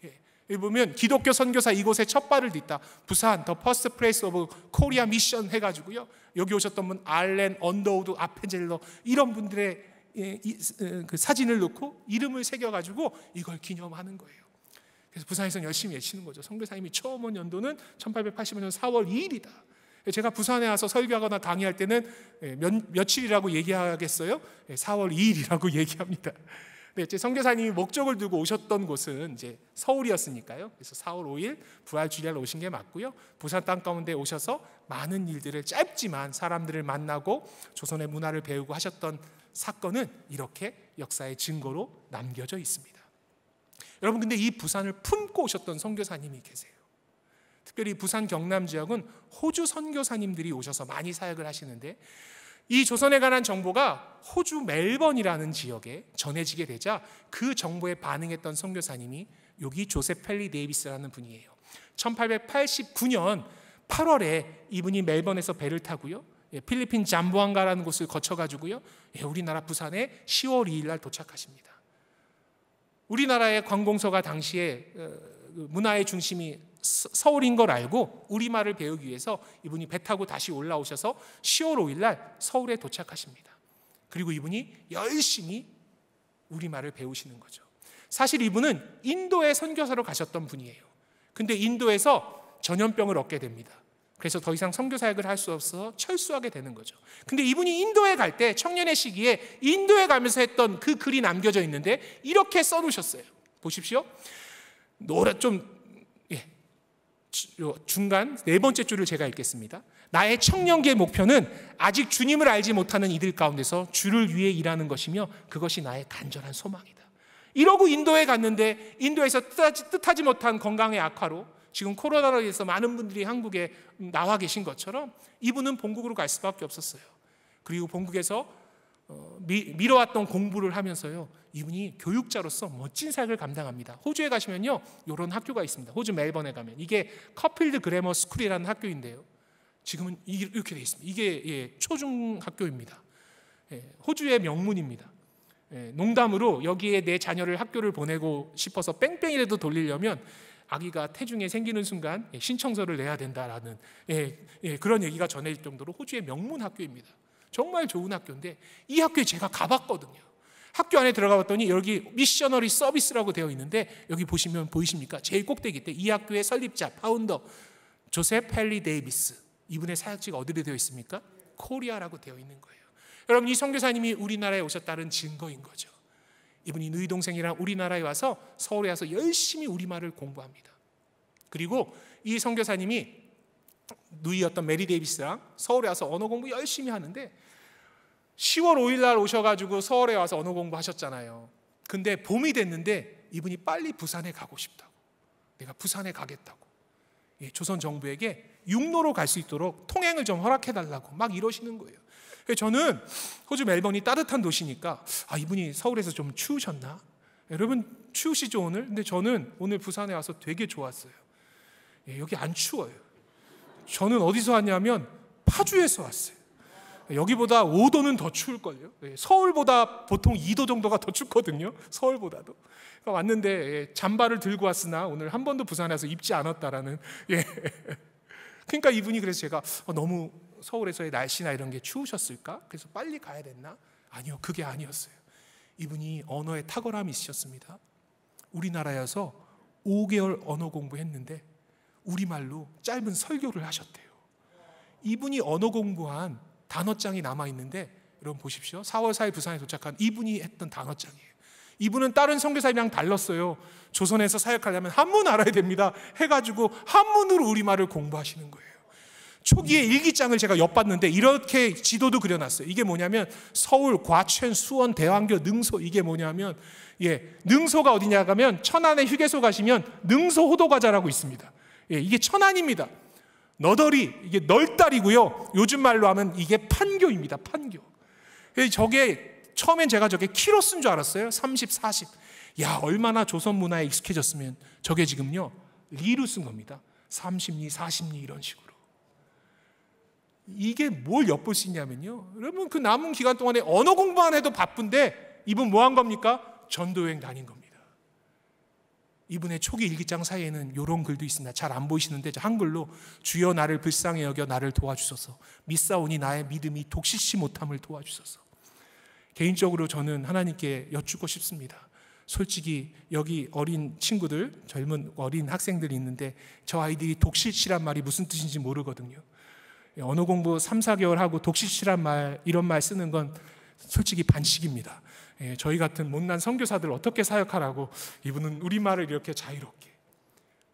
예, 여기 보면 기독교 선교사 이곳에 첫 발을 딛다. 부산 더 퍼스트 프레이스 오브 코리아 미션 해가지고요. 여기 오셨던 분 알렌 언더우드 아펜젤러 이런 분들의 예, 어, 그 사진을 놓고 이름을 새겨가지고 이걸 기념하는 거예요. 그래서 부산에서 열심히 외치는 거죠. 성교사님이 처음 온 연도는 1885년 4월 2일이다. 제가 부산에 와서 설교하거나 강의할 때는 예, 몇, 칠이라고 얘기하겠어요? 4월 예, 2일이라고 얘기합니다. 네, 제 성교사님이 목적을 두고 오셨던 곳은 이제 서울이었으니까요. 그래서 4월 5일 부활주일날 오신 게 맞고요. 부산 땅 가운데 오셔서 많은 일들을 짧지만 사람들을 만나고 조선의 문화를 배우고 하셨던 사건은 이렇게 역사의 증거로 남겨져 있습니다. 여러분 근데 이 부산을 품고 오셨던 선교사님이 계세요. 특별히 부산 경남 지역은 호주 선교사님들이 오셔서 많이 사역을 하시는데 이 조선에 관한 정보가 호주 멜번이라는 지역에 전해지게 되자 그 정보에 반응했던 선교사님이 여기 조셉 펠리 데이비스라는 분이에요. 1889년 8월에 이분이 멜번에서 배를 타고요. 예, 필리핀 잠부안가라는 곳을 거쳐가지고요. 예, 우리나라 부산에 10월 2일 날 도착하십니다. 우리나라의 관공서가 당시에 어, 그 문화의 중심이 서울인 걸 알고 우리말을 배우기 위해서 이분이 배 타고 다시 올라오셔서 10월 5일 날 서울에 도착하십니다. 그리고 이분이 열심히 우리말을 배우시는 거죠. 사실 이분은 인도에 선교사로 가셨던 분이에요. 근데 인도에서 전염병을 얻게 됩니다. 그래서 더 이상 선교 사역을 할 수 없어 철수하게 되는 거죠. 근데 이분이 인도에 갈 때 청년의 시기에 인도에 가면서 했던 그 글이 남겨져 있는데 이렇게 써 놓으셨어요. 보십시오. 노라 좀 예. 중간 네 번째 줄을 제가 읽겠습니다. 나의 청년기의 목표는 아직 주님을 알지 못하는 이들 가운데서 주를 위해 일하는 것이며 그것이 나의 간절한 소망이다. 이러고 인도에 갔는데 인도에서 뜻하지, 뜻하지 못한 건강의 악화로 지금 코로나로 인해서 많은 분들이 한국에 나와 계신 것처럼 이분은 본국으로 갈 수밖에 없었어요. 그리고 본국에서 어, 미, 미뤄왔던 공부를 하면서요. 이분이 교육자로서 멋진 사역을 감당합니다. 호주에 가시면요. 이런 학교가 있습니다. 호주 멜번에 가면. 이게 커필드 그래머 스쿨이라는 학교인데요. 지금은 이렇게 돼 있습니다. 이게 예, 초중 학교입니다. 예, 호주의 명문입니다. 예, 농담으로 여기에 내 자녀를 학교를 보내고 싶어서 뺑뺑이라도 돌리려면 아기가 태중에 생기는 순간 예, 신청서를 내야 된다라는 예, 예, 그런 얘기가 전해질 정도로 호주의 명문 학교입니다. 정말 좋은 학교인데 이 학교에 제가 가봤거든요. 학교 안에 들어가 봤더니 여기 미셔너리 서비스라고 되어 있는데 여기 보시면 보이십니까? 제일 꼭대기 때 이 학교의 설립자 파운더 조셉 펠리 데이비스 이분의 사역지가 어디로 되어 있습니까? 코리아라고 되어 있는 거예요. 여러분 이 선교사님이 우리나라에 오셨다는 증거인 거죠. 이분이 누이 동생이랑 우리나라에 와서 서울에 와서 열심히 우리말을 공부합니다. 그리고 이 선교사님이 누이였던 메리 데이비스랑 서울에 와서 언어 공부 열심히 하는데 10월 5일 날 오셔가지고 서울에 와서 언어 공부하셨잖아요. 근데 봄이 됐는데 이분이 빨리 부산에 가고 싶다고. 내가 부산에 가겠다고. 예, 조선 정부에게 육로로 갈 수 있도록 통행을 좀 허락해달라고 막 이러시는 거예요. 저는 호주 멜번이 따뜻한 도시니까 아 이분이 서울에서 좀 추우셨나? 여러분 추우시죠 오늘? 근데 저는 오늘 부산에 와서 되게 좋았어요. 예, 여기 안 추워요. 저는 어디서 왔냐면 파주에서 왔어요. 여기보다 5도는 더 추울걸요. 예, 서울보다 보통 2도 정도가 더 춥거든요. 서울보다도. 그러니까 왔는데 예, 잠바를 들고 왔으나 오늘 한 번도 부산에서 입지 않았다라는. 예. 그러니까 이분이 그래서 제가 어, 너무 서울에서의 날씨나 이런 게 추우셨을까? 그래서 빨리 가야 됐나? 아니요, 그게 아니었어요. 이분이 언어의 탁월함이 있으셨습니다. 우리나라에서 5개월 언어 공부했는데 우리말로 짧은 설교를 하셨대요. 이분이 언어 공부한 단어장이 남아 있는데 여러분 보십시오. 4월 4일 부산에 도착한 이분이 했던 단어장이에요. 이분은 다른 선교사님이랑 달랐어요. 조선에서 사역하려면 한문 알아야 됩니다. 해가지고 한문으로 우리말을 공부하시는 거예요. 초기에 일기장을 제가 엿봤는데 이렇게 지도도 그려놨어요. 이게 뭐냐면 서울, 과천, 수원, 대왕교, 능소 이게 뭐냐면 예, 능소가 어디냐 가면 천안에 휴게소 가시면 능소 호도과자라고 있습니다. 예, 이게 천안입니다. 너덜이 이게 널다리고요. 요즘 말로 하면 이게 판교입니다. 판교. 예, 저게 처음엔 제가 저게 키로 쓴 줄 알았어요. 30, 40. 야, 얼마나 조선 문화에 익숙해졌으면 저게 지금요. 리로 쓴 겁니다. 30리, 40리 이런 식으로. 이게 뭘 엿볼 수 있냐면요. 여러분 그 남은 기간 동안에 언어 공부만 해도 바쁜데 이분 뭐 한 겁니까? 전도 여행 다닌 겁니다. 이분의 초기 일기장 사이에는 이런 글도 있습니다. 잘 안 보이시는데 한글로 주여 나를 불쌍히 여겨 나를 도와주소서. 미싸오니 나의 믿음이 독실치 못함을 도와주소서. 개인적으로 저는 하나님께 여쭙고 싶습니다. 솔직히 여기 어린 친구들, 젊은 어린 학생들이 있는데 저 아이들이 독실치란 말이 무슨 뜻인지 모르거든요. 언어 예, 공부 3, 4개월 하고 독실시란 말, 이런 말 쓰는 건 솔직히 반칙입니다. 예, 저희 같은 못난 선교사들 어떻게 사역하라고 이분은 우리말을 이렇게 자유롭게.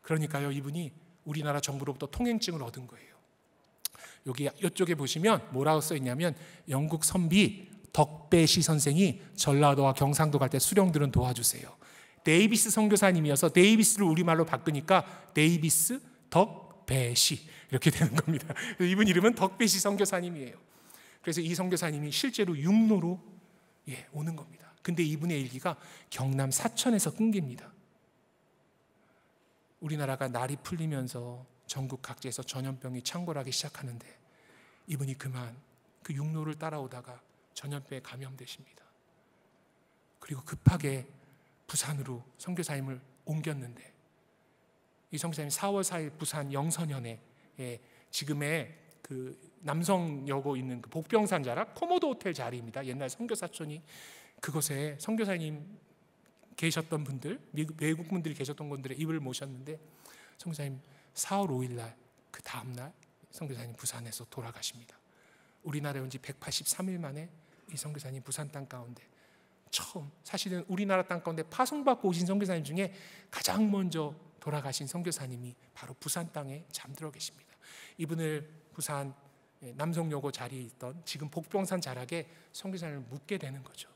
그러니까요, 이분이 우리나라 정부로부터 통행증을 얻은 거예요. 여기 이쪽에 보시면 뭐라고 써 있냐면 영국 선비 덕배시 선생이 전라도와 경상도 갈 때 수령들은 도와주세요. 데이비스 선교사님이어서 데이비스를 우리말로 바꾸니까 데이비스 덕 덕배시 이렇게 되는 겁니다. 이분 이름은 덕배시 선교사님이에요. 그래서 이 선교사님이 실제로 육로로 예, 오는 겁니다. 근데 이분의 일기가 경남 사천에서 끊깁니다. 우리나라가 날이 풀리면서 전국 각지에서 전염병이 창궐하기 시작하는데 이분이 그만 그 육로를 따라오다가 전염병에 감염되십니다. 그리고 급하게 부산으로 선교사님을 옮겼는데 이성사님 4월 4일 부산 영선현에 예, 지금의 그 남성여고 있는 그 복병산 자락 코모도 호텔 자리입니다. 옛날 선교사촌이 그곳에 선교사님 계셨던 분들 외국 분들이 계셨던 분들의 입을 모셨는데 선교사님 4월 5일 날그 다음 날 선교사님 부산에서 돌아가십니다. 우리나라에 온 지 183일 만에 이 선교사님 부산 땅 가운데 처음 사실은 우리나라 땅 가운데 파송받고 오신 선교사님 중에 가장 먼저 돌아가신 선교사님이 바로 부산 땅에 잠들어 계십니다. 이분을 부산 예, 남성여고 자리에 있던 지금 복병산 자락에 선교사님을 묻게 되는 거죠.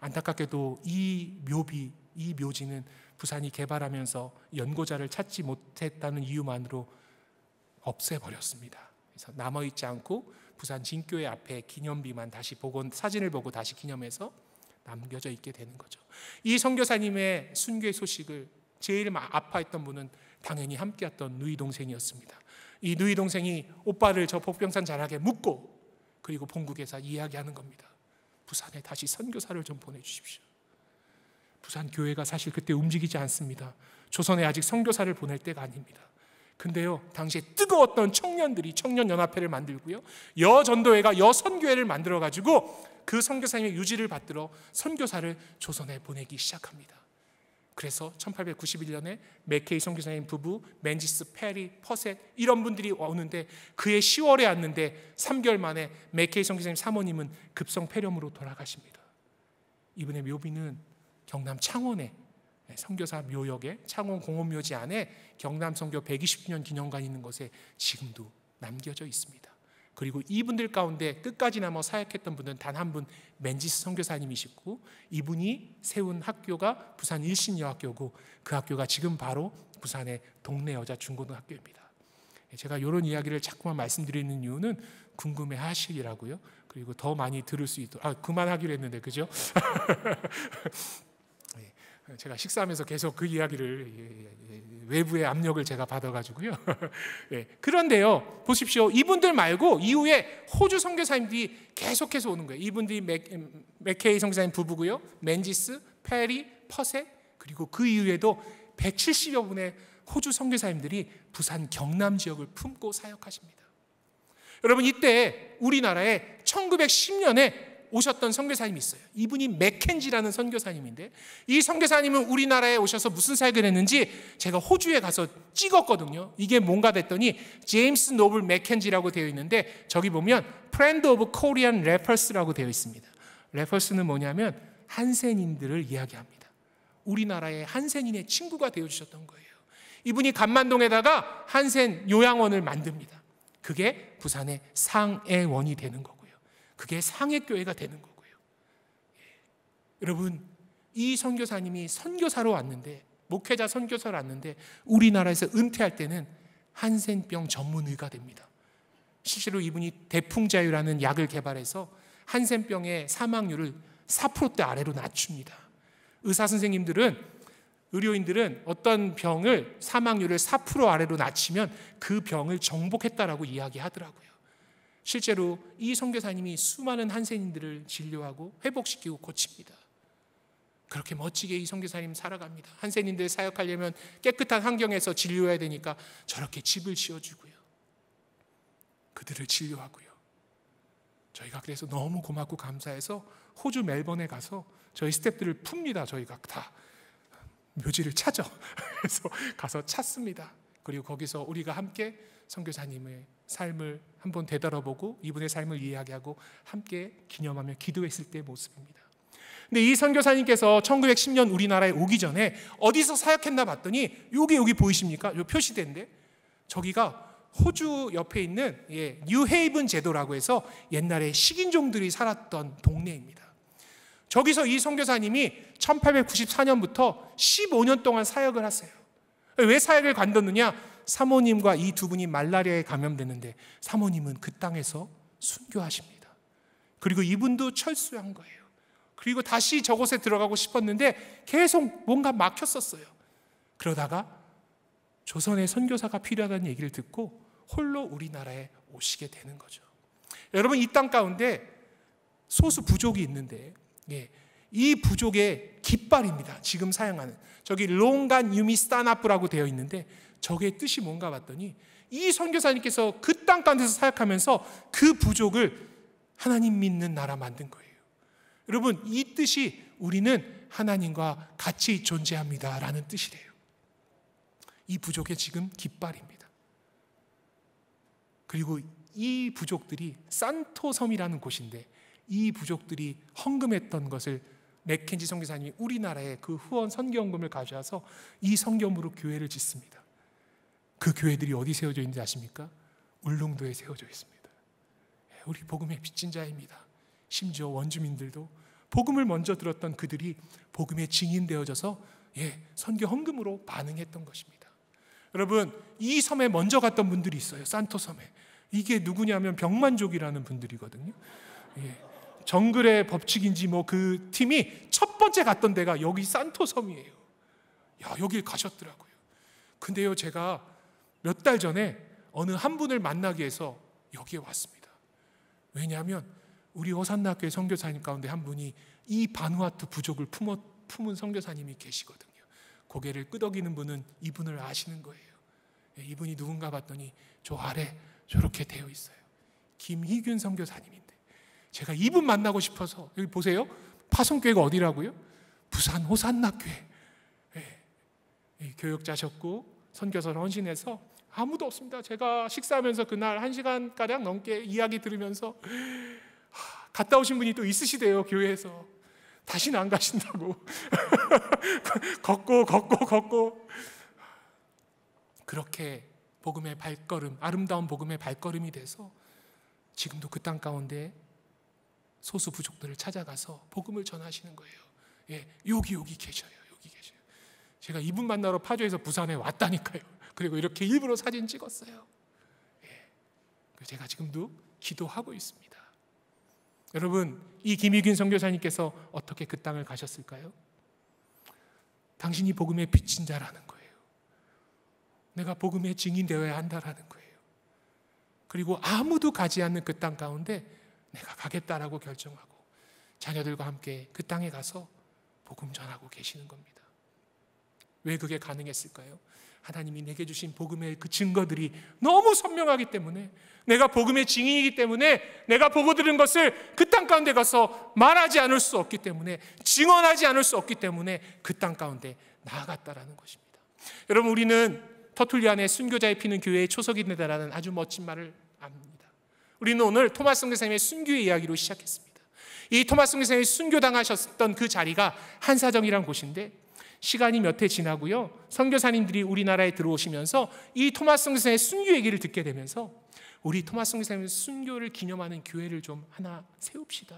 안타깝게도 이 묘비, 이 묘지는 부산이 개발하면서 연고자를 찾지 못했다는 이유만으로 없애버렸습니다. 그래서 남아있지 않고 부산 진교회 앞에 기념비만 다시 보고 사진을 보고 다시 기념해서 남겨져 있게 되는 거죠. 이 선교사님의 순교의 소식을 제일 아파했던 분은 당연히 함께했던 누이 동생이었습니다. 이 누이 동생이 오빠를 저 복병산 자락에 묻고 그리고 본국에서 이야기하는 겁니다. 부산에 다시 선교사를 좀 보내주십시오. 부산 교회가 사실 그때 움직이지 않습니다. 조선에 아직 선교사를 보낼 때가 아닙니다. 근데요, 당시에 뜨거웠던 청년들이 청년연합회를 만들고요, 여전도회가 여선교회를 만들어가지고 그 선교사님의 유지를 받들어 선교사를 조선에 보내기 시작합니다. 그래서 1891년에 맥케이 선교사님 부부, 맨지스, 페리, 퍼셋 이런 분들이 오는데 그해 10월에 왔는데 3개월 만에 맥케이 선교사님 사모님은 급성 폐렴으로 돌아가십니다. 이분의 묘비는 경남 창원에 선교사 묘역에 창원 공원묘지 안에 경남 선교 1 2 0년 기념관 있는 곳에 지금도 남겨져 있습니다. 그리고 이분들 가운데 끝까지 남아 사역했던 분은 단 한 분 맨지스 선교사님이시고 이분이 세운 학교가 부산 일신여학교고 그 학교가 지금 바로 부산의 동네 여자 중고등학교입니다. 예, 제가 이런 이야기를 자꾸만 말씀드리는 이유는 궁금해 하시기라고요. 그리고 더 많이 들을 수 있도록 아 그만하기로 했는데 그죠? 제가 식사하면서 계속 그 이야기를 예, 예, 예, 외부의 압력을 제가 받아가지고요. 그런데요, 보십시오. 이분들 말고 이후에 호주 선교사님들이 계속해서 오는 거예요. 이분들이 맥, 음, 케이 선교사님 부부고요, 맨지스, 페리, 퍼셋 그리고 그 이후에도 170여 분의 호주 선교사님들이 부산 경남 지역을 품고 사역하십니다. 여러분 이때 우리나라에 1910년에 오셨던 선교사님이 있어요. 이분이 맥켄지라는 선교사님인데 이 선교사님은 우리나라에 오셔서 무슨 사역을 했는지 제가 호주에 가서 찍었거든요. 이게 뭔가 됐더니 제임스 노블 맥켄지라고 되어 있는데 저기 보면 프렌드 오브 코리안 래퍼스라고 되어 있습니다. 래퍼스는 뭐냐면 한센인들을 이야기합니다. 우리나라의 한센인의 친구가 되어 주셨던 거예요. 이분이 감만동에다가 한센 요양원을 만듭니다. 그게 부산의 상애원이 되는 거고. 그게 상해교회가 되는 거고요. 예. 여러분, 이 선교사님이 선교사로 왔는데, 목회자 선교사로 왔는데, 우리나라에서 은퇴할 때는 한센병 전문의가 됩니다. 실제로 이분이 대풍자유라는 약을 개발해서 한센병의 사망률을 4%대 아래로 낮춥니다. 의사 선생님들은 의료인들은 어떤 병을 사망률을 4% 아래로 낮추면 그 병을 정복했다라고 이야기하더라고요. 실제로 이 선교사님이 수많은 한센인들을 진료하고 회복시키고 고칩니다. 그렇게 멋지게 이 선교사님 살아갑니다. 한센인들 사역하려면 깨끗한 환경에서 진료해야 되니까 저렇게 집을 지어주고요. 그들을 진료하고요. 저희가 그래서 너무 고맙고 감사해서 호주 멜번에 가서 저희 스탭들을 풉니다. 저희가 다 묘지를 찾아. 그래서 가서 찾습니다. 그리고 거기서 우리가 함께 선교사님의 삶을 한번 되돌아보고 이분의 삶을 이해하게 하고 함께 기념하며 기도했을 때의 모습입니다. 근데 이 선교사님께서 1910년 우리나라에 오기 전에 어디서 사역했나 봤더니 여기 여기 보이십니까? 요표시대데 저기가 호주 옆에 있는 예, 뉴헤이븐 제도라고 해서 옛날에 식인종들이 살았던 동네입니다. 저기서 이 선교사님이 1894년부터 15년 동안 사역을 하세요. 왜 사역을 관뒀느냐? 사모님과 이 두 분이 말라리아에 감염되는데 사모님은 그 땅에서 순교하십니다. 그리고 이분도 철수한 거예요. 그리고 다시 저곳에 들어가고 싶었는데 계속 뭔가 막혔었어요. 그러다가 조선의 선교사가 필요하다는 얘기를 듣고 홀로 우리나라에 오시게 되는 거죠. 여러분 이 땅 가운데 소수 부족이 있는데 예, 이 부족의 깃발입니다. 지금 사용하는. 저기 롱간 유미스타나프라고 되어 있는데 저게 뜻이 뭔가 봤더니 이 선교사님께서 그 땅 가운데서 사역하면서 그 부족을 하나님 믿는 나라 만든 거예요. 여러분, 이 뜻이 우리는 하나님과 같이 존재합니다. 라는 뜻이래요. 이 부족의 지금 깃발입니다. 그리고 이 부족들이 산토섬이라는 곳인데 이 부족들이 헌금했던 것을 맥켄지 선교사님이 우리나라에 그 후원 선교금을 원 가져와서 이 성경으로 교회를 짓습니다. 그 교회들이 어디 세워져 있는지 아십니까? 울릉도에 세워져 있습니다. 예, 우리 복음의 빚진 자입니다. 심지어 원주민들도 복음을 먼저 들었던 그들이 복음의 증인되어져서 예, 선교 헌금으로 반응했던 것입니다. 여러분, 이 섬에 먼저 갔던 분들이 있어요. 산토 섬에. 이게 누구냐면 병만족이라는 분들이거든요. 예. 정글의 법칙인지 뭐 그 팀이 첫 번째 갔던 데가 여기 산토섬이에요. 야, 여길 가셨더라고요. 근데요, 제가 몇 달 전에 어느 한 분을 만나기 위해서 여기에 왔습니다. 왜냐하면 우리 호산나교회 선교사님 가운데 한 분이 이 바누아투 부족을 품어, 품은 선교사님이 계시거든요. 고개를 끄덕이는 분은 이분을 아시는 거예요. 예, 이분이 누군가 봤더니 저 아래 저렇게 되어 있어요. 김희균 선교사님입니다. 제가 이분 만나고 싶어서 여기 보세요. 파송교회가 어디라고요? 부산 호산나교회. 예, 교역자셨고 선교사를 헌신해서 아무도 없습니다. 제가 식사하면서 그날 한 시간 가량 넘게 이야기 들으면서 하, 갔다 오신 분이 또 있으시대요 교회에서 다시는 안 가신다고 걷고 걷고 걷고 그렇게 복음의 발걸음 아름다운 복음의 발걸음이 돼서 지금도 그 땅 가운데 소수 부족들을 찾아가서 복음을 전하시는 거예요. 예, 여기 여기 계셔요. 여기 계셔요. 제가 이분 만나러 파주에서 부산에 왔다니까요. 그리고 이렇게 일부러 사진 찍었어요. 예, 제가 지금도 기도하고 있습니다. 여러분, 이 김희균 선교사님께서 어떻게 그 땅을 가셨을까요? 당신이 복음의 빛인 자라는 거예요. 내가 복음의 증인 되어야 한다라는 거예요. 그리고 아무도 가지 않는 그 땅 가운데 내가 가겠다라고 결정하고 자녀들과 함께 그 땅에 가서 복음 전하고 계시는 겁니다. 왜 그게 가능했을까요? 하나님이 내게 주신 복음의 그 증거들이 너무 선명하기 때문에 내가 복음의 증인이기 때문에 내가 보고 들은 것을 그 땅 가운데 가서 말하지 않을 수 없기 때문에 증언하지 않을 수 없기 때문에 그 땅 가운데 나아갔다라는 것입니다. 여러분 우리는 터툴리안의 순교자의 피는 교회의 초석이 되다라는 아주 멋진 말을 압니다. 우리는 오늘 토마스 선교사님의 순교의 이야기로 시작했습니다. 이 토마스 선교사님이 순교당하셨던 그 자리가 한사정이란 곳인데 시간이 몇 해 지나고요. 선교사님들이 우리나라에 들어오시면서 이 토마스 선교사님의 순교 얘기를 듣게 되면서 우리 토마스 선교사님의 순교를 기념하는 교회를 좀 하나 세웁시다.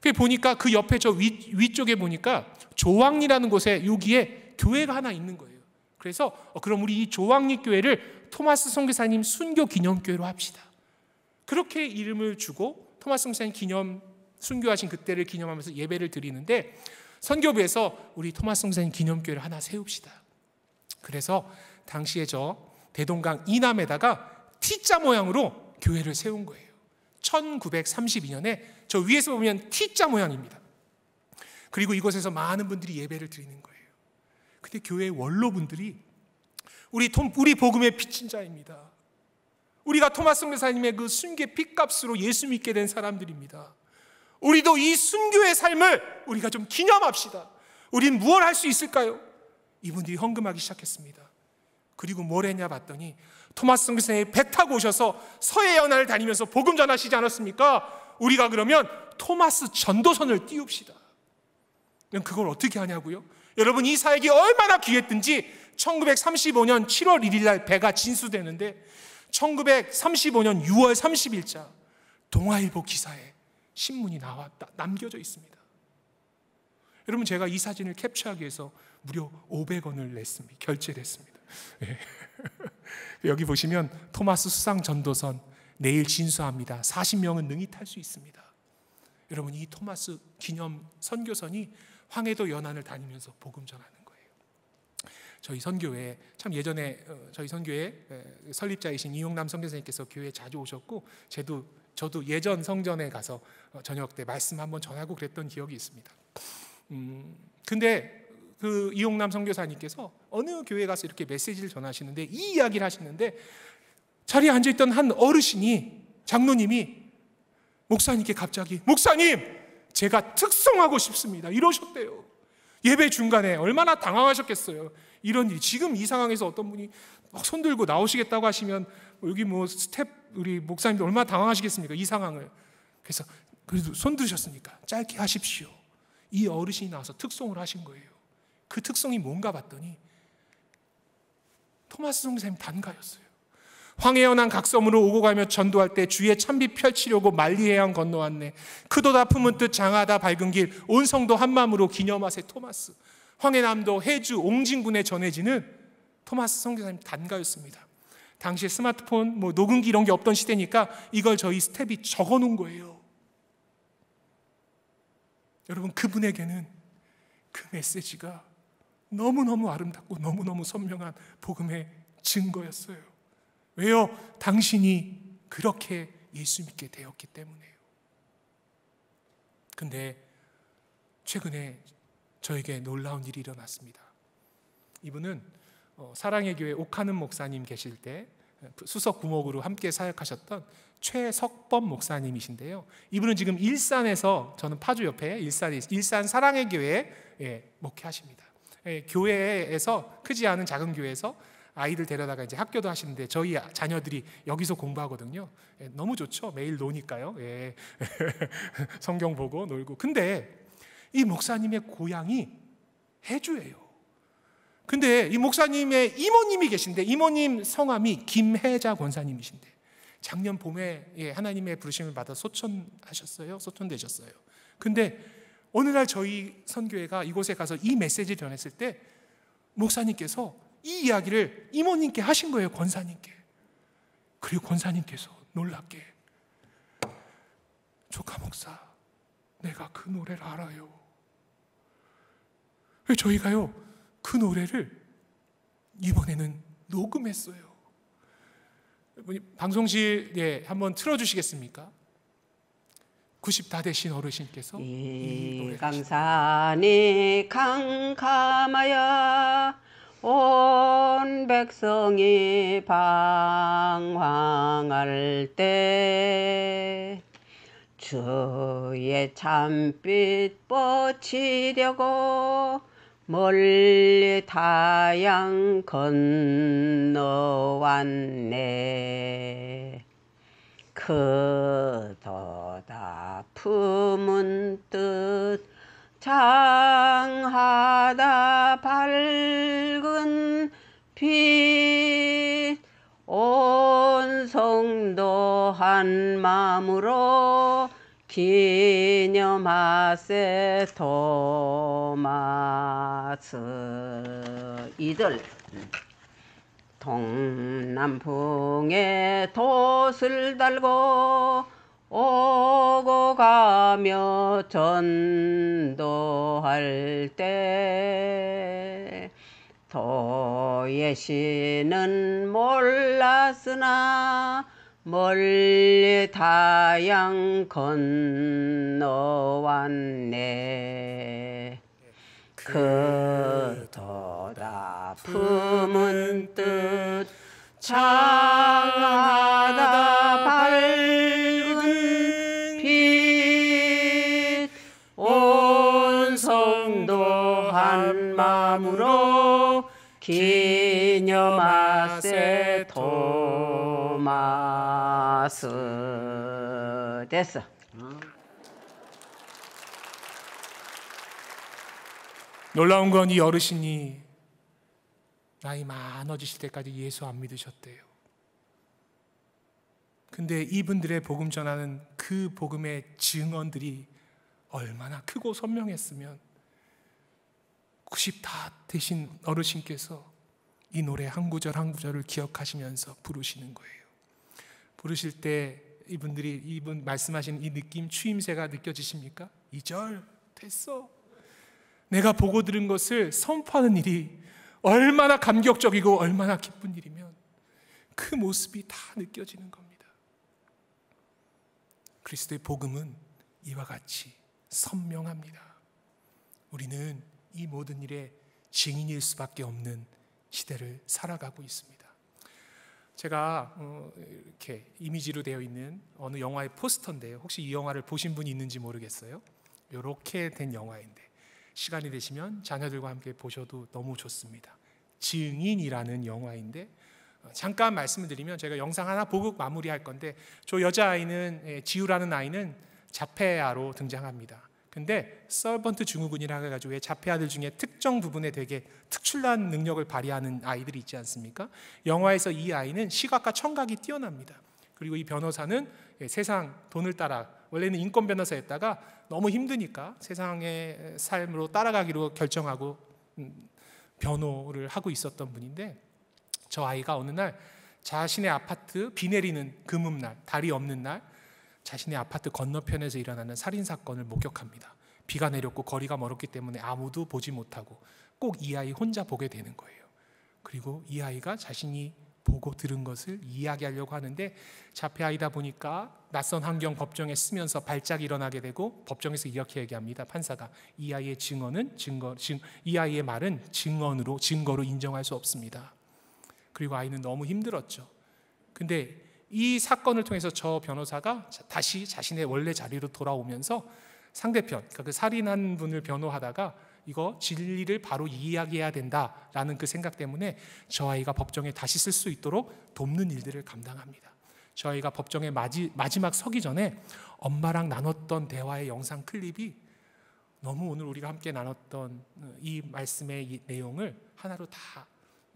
그 보니까 그 옆에 저 위, 위쪽에 보니까 조왕리라는 곳에 여기에 교회가 하나 있는 거예요. 그래서 어, 그럼 우리 이 조왕리 교회를 토마스 선교사님 순교 기념 교회로 합시다. 그렇게 이름을 주고 토마스 목사님 기념 순교하신 그때를 기념하면서 예배를 드리는데 선교부에서 우리 토마스 목사님 기념교회를 하나 세웁시다. 그래서 당시에 저 대동강 이남에다가 T자 모양으로 교회를 세운 거예요. 1932년에 저 위에서 보면 T자 모양입니다. 그리고 이곳에서 많은 분들이 예배를 드리는 거예요. 근데 교회 의 원로분들이 우리 톰, 우리 복음의 피친 자입니다. 우리가 토마스 성교사님의 그 순교의 핏값으로 예수 믿게 된 사람들입니다. 우리도 이 순교의 삶을 우리가 좀 기념합시다. 우린 무엇 할수 있을까요? 이분들이 헌금하기 시작했습니다. 그리고 뭘 했냐 봤더니 토마스 성사님이배 타고 오셔서 서해 연안을 다니면서 복음 전하시지 않았습니까? 우리가 그러면 토마스 전도선을 띄웁시다. 그걸 어떻게 하냐고요? 여러분 이 사역이 얼마나 귀했든지 1935년 7월 1일 날 배가 진수되는데 1935년 6월 30일자 동아일보 기사에 신문이 나왔다 남겨져 있습니다. 여러분 제가 이 사진을 캡처하기 위해서 무려 500원을 냈습니다. 결제를 습니다 네. 예. 여기 보시면 토마스 수상 전도선 내일 진수합니다. 40명은 능히 탈 수 있습니다. 여러분 이 토마스 기념 선교선이 황해도 연안을 다니면서 복음 전합니다. 저희 선교회 참 예전에 어, 저희 선교회 설립자이신 이용남 선교사님께서 교회에 자주 오셨고 저도 저도 예전 성전에 가서 어, 저녁 때 말씀 한번 전하고 그랬던 기억이 있습니다. 음, 근데 그 이용남 선교사님께서 어느 교회 가서 이렇게 메시지를 전하시는데 이 이야기를 하시는데 자리에 앉아 있던 한 어르신이 장로님이 목사님께 갑자기 목사님 제가 특성하고 싶습니다. 이러셨대요. 예배 중간에 얼마나 당황하셨겠어요. 이런 일. 이 지금 이 상황에서 어떤 분이 손 들고 나오시겠다고 하시면 여기 뭐 스텝 우리 목사님들 얼마나 당황하시겠습니까? 이 상황을. 그래서 그래도 손 드셨으니까 짧게 하십시오. 이 어르신이 나와서 특송을 하신 거예요. 그특송이 뭔가 봤더니 토마스 선생님 단가였어요. 황해연한 각섬으로 오고 가며 전도할 때 주의 참비 펼치려고 말리해양 건너왔네. 크도다 품은 뜻 장하다 밝은 길 온 성도 한마음으로 기념하세 토마스. 황해남도 해주 옹진군에 전해지는 토마스 성교사님 단가였습니다. 당시에 스마트폰, 뭐 녹음기 이런 게 없던 시대니까 이걸 저희 스텝이 적어 놓은 거예요. 여러분, 그분에게는 그 메시지가 너무너무 아름답고 너무너무 선명한 복음의 증거였어요. 왜요? 당신이 그렇게 예수 믿게 되었기 때문에요. 근데 최근에 저에게 놀라운 일이 일어났습니다. 이분은 어, 사랑의 교회 옥하는 목사님 계실 때 어, 수석 구목으로 함께 사역하셨던 최석범 목사님이신데요. 이분은 지금 일산에서 저는 파주 옆에 일산 일산 사랑의 교회 예, 목회하십니다. 예, 교회에서 크지 않은 작은 교회에서 아이들 데려다가 이제 학교도 하시는데 저희 아, 자녀들이 여기서 공부하거든요. 예, 너무 좋죠. 매일 노니까요. 예. 성경 보고 놀고. 근데 이 목사님의 고향이 해주예요. 근데 이 목사님의 이모님이 계신데 이모님 성함이 김혜자 권사님이신데 작년 봄에 예, 하나님의 부르심을 받아 소천하셨어요. 소천되셨어요. 근데 어느 날 저희 선교회가 이곳에 가서 이 메시지를 전했을 때 목사님께서 이 이야기를 이모님께 하신 거예요. 권사님께. 그리고 권사님께서 놀랍게 조카 목사 내가 그 노래를 알아요. 저희가요, 그 노래를 이번에는 녹음했어요. 방송실에 예, 한번 틀어주시겠습니까? 90 다 되신 어르신께서 이 강산이 캄캄하여온 백성이 방황할 때 주의 참빛 뻗치려고 멀리 다양 건너왔네 그도다 품은 뜻 장하다 밝은 빛 온성도 한 마음으로 기념하세 토마스 이들 동남풍에 돛을 달고 오고 가며 전도할 때도예 신은 몰랐으나 멀리 다양 건너왔네 그 도다 품은 뜻 창하다 밝은 빛 온성도 한 마음으로 기념하세 토마스 됐어. 놀라운 건 이 어르신이 나이 많아지실 때까지 예수 안 믿으셨대요. 근데 이분들의 복음 전하는 그 복음의 증언들이 얼마나 크고 선명했으면 90다 그 되신 어르신께서 이 노래 한 구절 한 구절을 기억하시면서 부르시는 거예요. 부르실 때 이분들이 이분 말씀하신 이 느낌 추임새가 느껴지십니까? 2절 됐어. 내가 보고 들은 것을 선포하는 일이 얼마나 감격적이고 얼마나 기쁜 일이면 그 모습이 다 느껴지는 겁니다. 그리스도의 복음은 이와 같이 선명합니다. 우리는 이 모든 일에 증인일 수밖에 없는 시대를 살아가고 있습니다. 제가 어, 이렇게 이미지로 되어 있는 어느 영화의 포스터인데요. 혹시 이 영화를 보신 분이 있는지 모르겠어요. 이렇게 된 영화인데 시간이 되시면 자녀들과 함께 보셔도 너무 좋습니다. 증인이라는 영화인데 어, 잠깐 말씀을 드리면 제가 영상 하나 보고 마무리할 건데 저 여자 아이는 예, 지우라는 아이는 자폐아로 등장합니다. 근데 서번트 증후군이라고 해가지고 왜 자폐 아들 중에 특정 부분에 되게 특출난 능력을 발휘하는 아이들이 있지 않습니까? 영화에서 이 아이는 시각과 청각이 뛰어납니다. 그리고 이 변호사는 예, 세상 돈을 따라 원래는 인권 변호사였다가 너무 힘드니까 세상의 삶으로 따라가기로 결정하고 음, 변호를 하고 있었던 분인데 저 아이가 어느 날 자신의 아파트 비 내리는 금음날 달이 없는 날 자신의 아파트 건너편에서 일어나는 살인 사건을 목격합니다. 비가 내렸고 거리가 멀었기 때문에 아무도 보지 못하고 꼭 이 아이 혼자 보게 되는 거예요. 그리고 이 아이가 자신이 보고 들은 것을 이야기하려고 하는데 자폐아이다 보니까 낯선 환경 법정에 쓰면서 발작 일어나게 되고 법정에서 이렇게 얘기합니다. 판사가 이 아이의 증언은 증거 증, 이 아이의 말은 증언으로 증거로 인정할 수 없습니다. 그리고 아이는 너무 힘들었죠. 근데 이 사건을 통해서 저 변호사가 다시 자신의 원래 자리로 돌아오면서 상대편, 그러니까 그 살인한 분을 변호하다가 이거 진리를 바로 이야기해야 된다라는 그 생각 때문에 저 아이가 법정에 다시 쓸 수 있도록 돕는 일들을 감당합니다. 저 아이가 법정에 마지, 마지막 서기 전에 엄마랑 나눴던 대화의 영상 클립이 너무 오늘 우리가 함께 나눴던 어, 이 말씀의 이 내용을 하나로 다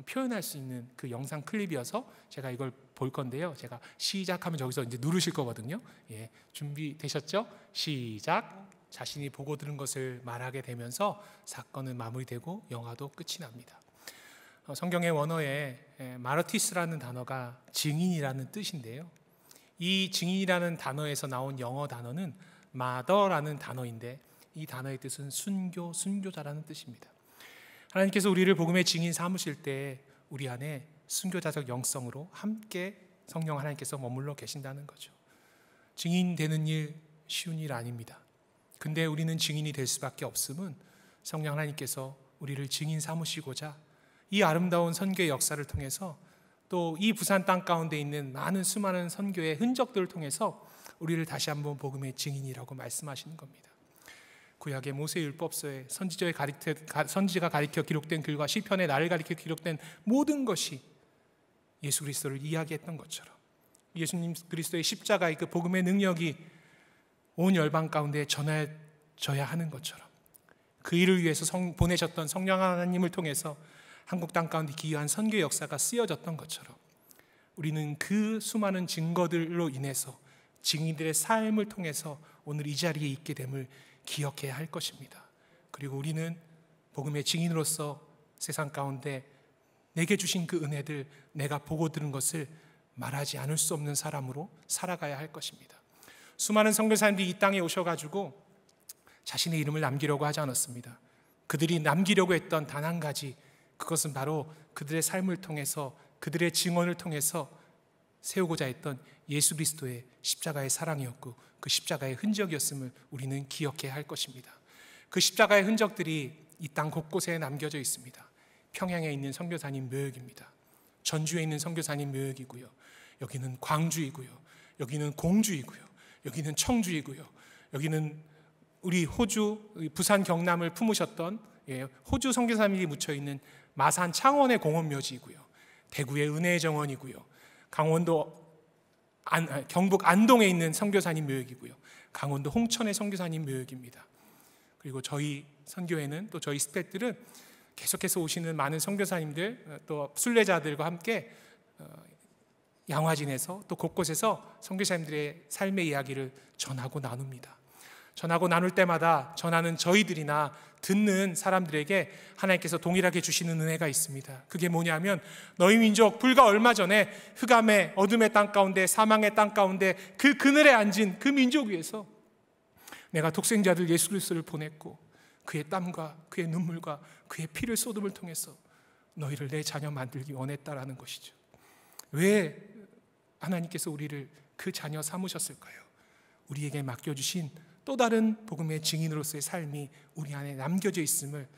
표현할 수 있는 그 영상 클립이어서 제가 이걸 볼 건데요. 제가 시작하면 저기서 이제 누르실 거거든요. 예, 준비되셨죠? 시작. 자신이 보고 들은 것을 말하게 되면서 사건은 마무리되고 영화도 끝이 납니다. 어, 성경의 원어에 예, 마르티스라는 단어가 증인이라는 뜻인데요. 이 증인이라는 단어에서 나온 영어 단어는 마더라는 단어인데 이 단어의 뜻은 순교, 순교자라는 뜻입니다. 하나님께서 우리를 복음의 증인 삼으실 때 우리 안에 순교자적 영성으로 함께 성령 하나님께서 머물러 계신다는 거죠. 증인 되는 일 쉬운 일 아닙니다. 근데 우리는 증인이 될 수밖에 없음은 성령 하나님께서 우리를 증인 삼으시고자 이 아름다운 선교의 역사를 통해서 또 이 부산 땅 가운데 있는 많은 수많은 선교의 흔적들을 통해서 우리를 다시 한번 복음의 증인이라고 말씀하시는 겁니다. 구약의 모세 율법서에 선지자의 가리켜, 선지가 가리켜 기록된 글과 시편에 나를 가리켜 기록된 모든 것이 예수 그리스도를 이야기했던 것처럼 예수님 그리스도의 십자가의 그 복음의 능력이 온 열방 가운데 전해져야 하는 것처럼 그 일을 위해서 성, 보내셨던 성령 하나님을 통해서 한국 땅 가운데 기여한 선교 역사가 쓰여졌던 것처럼 우리는 그 수많은 증거들로 인해서 증인들의 삶을 통해서 오늘 이 자리에 있게 됨을 기억해야 할 것입니다. 그리고 우리는 복음의 증인으로서 세상 가운데 내게 주신 그 은혜들 내가 보고 들은 것을 말하지 않을 수 없는 사람으로 살아가야 할 것입니다. 수많은 선교사님들이 이 땅에 오셔가지고 자신의 이름을 남기려고 하지 않았습니다. 그들이 남기려고 했던 단 한 가지 그것은 바로 그들의 삶을 통해서 그들의 증언을 통해서 세우고자 했던 예수 그리스도의 십자가의 사랑이었고 그 십자가의 흔적이었음을 우리는 기억해야 할 것입니다. 그 십자가의 흔적들이 이 땅 곳곳에 남겨져 있습니다. 평양에 있는 선교사님 묘역입니다. 전주에 있는 선교사님 묘역이고요. 여기는 광주이고요. 여기는 공주이고요. 여기는 청주이고요. 여기는 우리 호주 부산 경남을 품으셨던 예, 호주 선교사님이 묻혀 있는 마산 창원의 공원묘지이고요. 대구의 은혜의 정원이고요. 강원도 안, 아, 경북 안동에 있는 선교사님 묘역이고요. 강원도 홍천의 선교사님 묘역입니다. 그리고 저희 선교회는 또 저희 스태프들은 계속해서 오시는 많은 선교사님들 어, 또 순례자들과 함께 어, 양화진에서 또 곳곳에서 선교사님들의 삶의 이야기를 전하고 나눕니다. 전하고 나눌 때마다 전하는 저희들이나 듣는 사람들에게 하나님께서 동일하게 주시는 은혜가 있습니다. 그게 뭐냐면 너희 민족 불과 얼마 전에 흑암의 어둠의 땅 가운데 사망의 땅 가운데 그 그늘에 앉은 그 민족 위에서 내가 독생자들 예수 그리스도를 보냈고 그의 땀과 그의 눈물과 그의 피를 쏟음을 통해서 너희를 내 자녀 만들기 원했다라는 것이죠. 왜 하나님께서 우리를 그 자녀 삼으셨을까요? 우리에게 맡겨주신 또 다른 복음의 증인으로서의 삶이 우리 안에 남겨져 있음을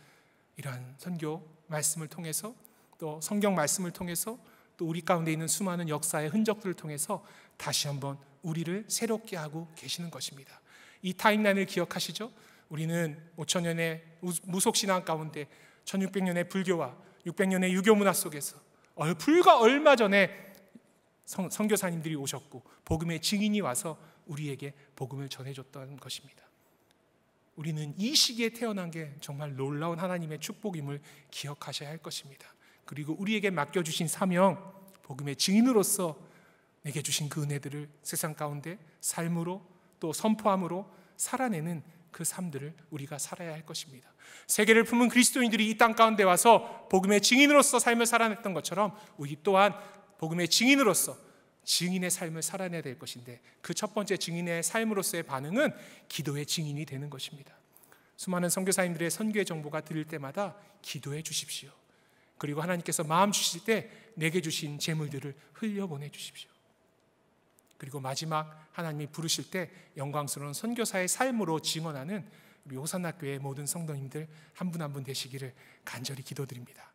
이러한 선교 말씀을 통해서 또 성경 말씀을 통해서 또 우리 가운데 있는 수많은 역사의 흔적들을 통해서 다시 한번 우리를 새롭게 하고 계시는 것입니다. 이 타임라인을 기억하시죠? 우리는 5천 년의 무속 신앙 가운데 1600년의 불교와 600년의 유교 문화 속에서 불과 얼마 전에 성, 교사님들이 오셨고 복음의 증인이 와서 우리에게 복음을 전해줬던 것입니다. 우리는 이 시기에 태어난 게 정말 놀라운 하나님의 축복임을 기억하셔야 할 것입니다. 그리고 우리에게 맡겨주신 사명, 복음의 증인으로서 내게 주신 그 은혜들을 세상 가운데 삶으로 또 선포함으로 살아내는 그 삶들을 우리가 살아야 할 것입니다. 세계를 품은 그리스도인들이 이 땅 가운데 와서 복음의 증인으로서 삶을 살아냈던 것처럼 우리 또한 복음의 증인으로서 증인의 삶을 살아내야 될 것인데 그 첫 번째 증인의 삶으로서의 반응은 기도의 증인이 되는 것입니다. 수많은 선교사님들의 선교의 정보가 들릴 때마다 기도해 주십시오. 그리고 하나님께서 마음 주실 때 내게 주신 재물들을 흘려보내 주십시오. 그리고 마지막 하나님이 부르실 때 영광스러운 선교사의 삶으로 증언하는 우리 호산학교의 모든 성도님들 한 분 한 분 되시기를 간절히 기도드립니다.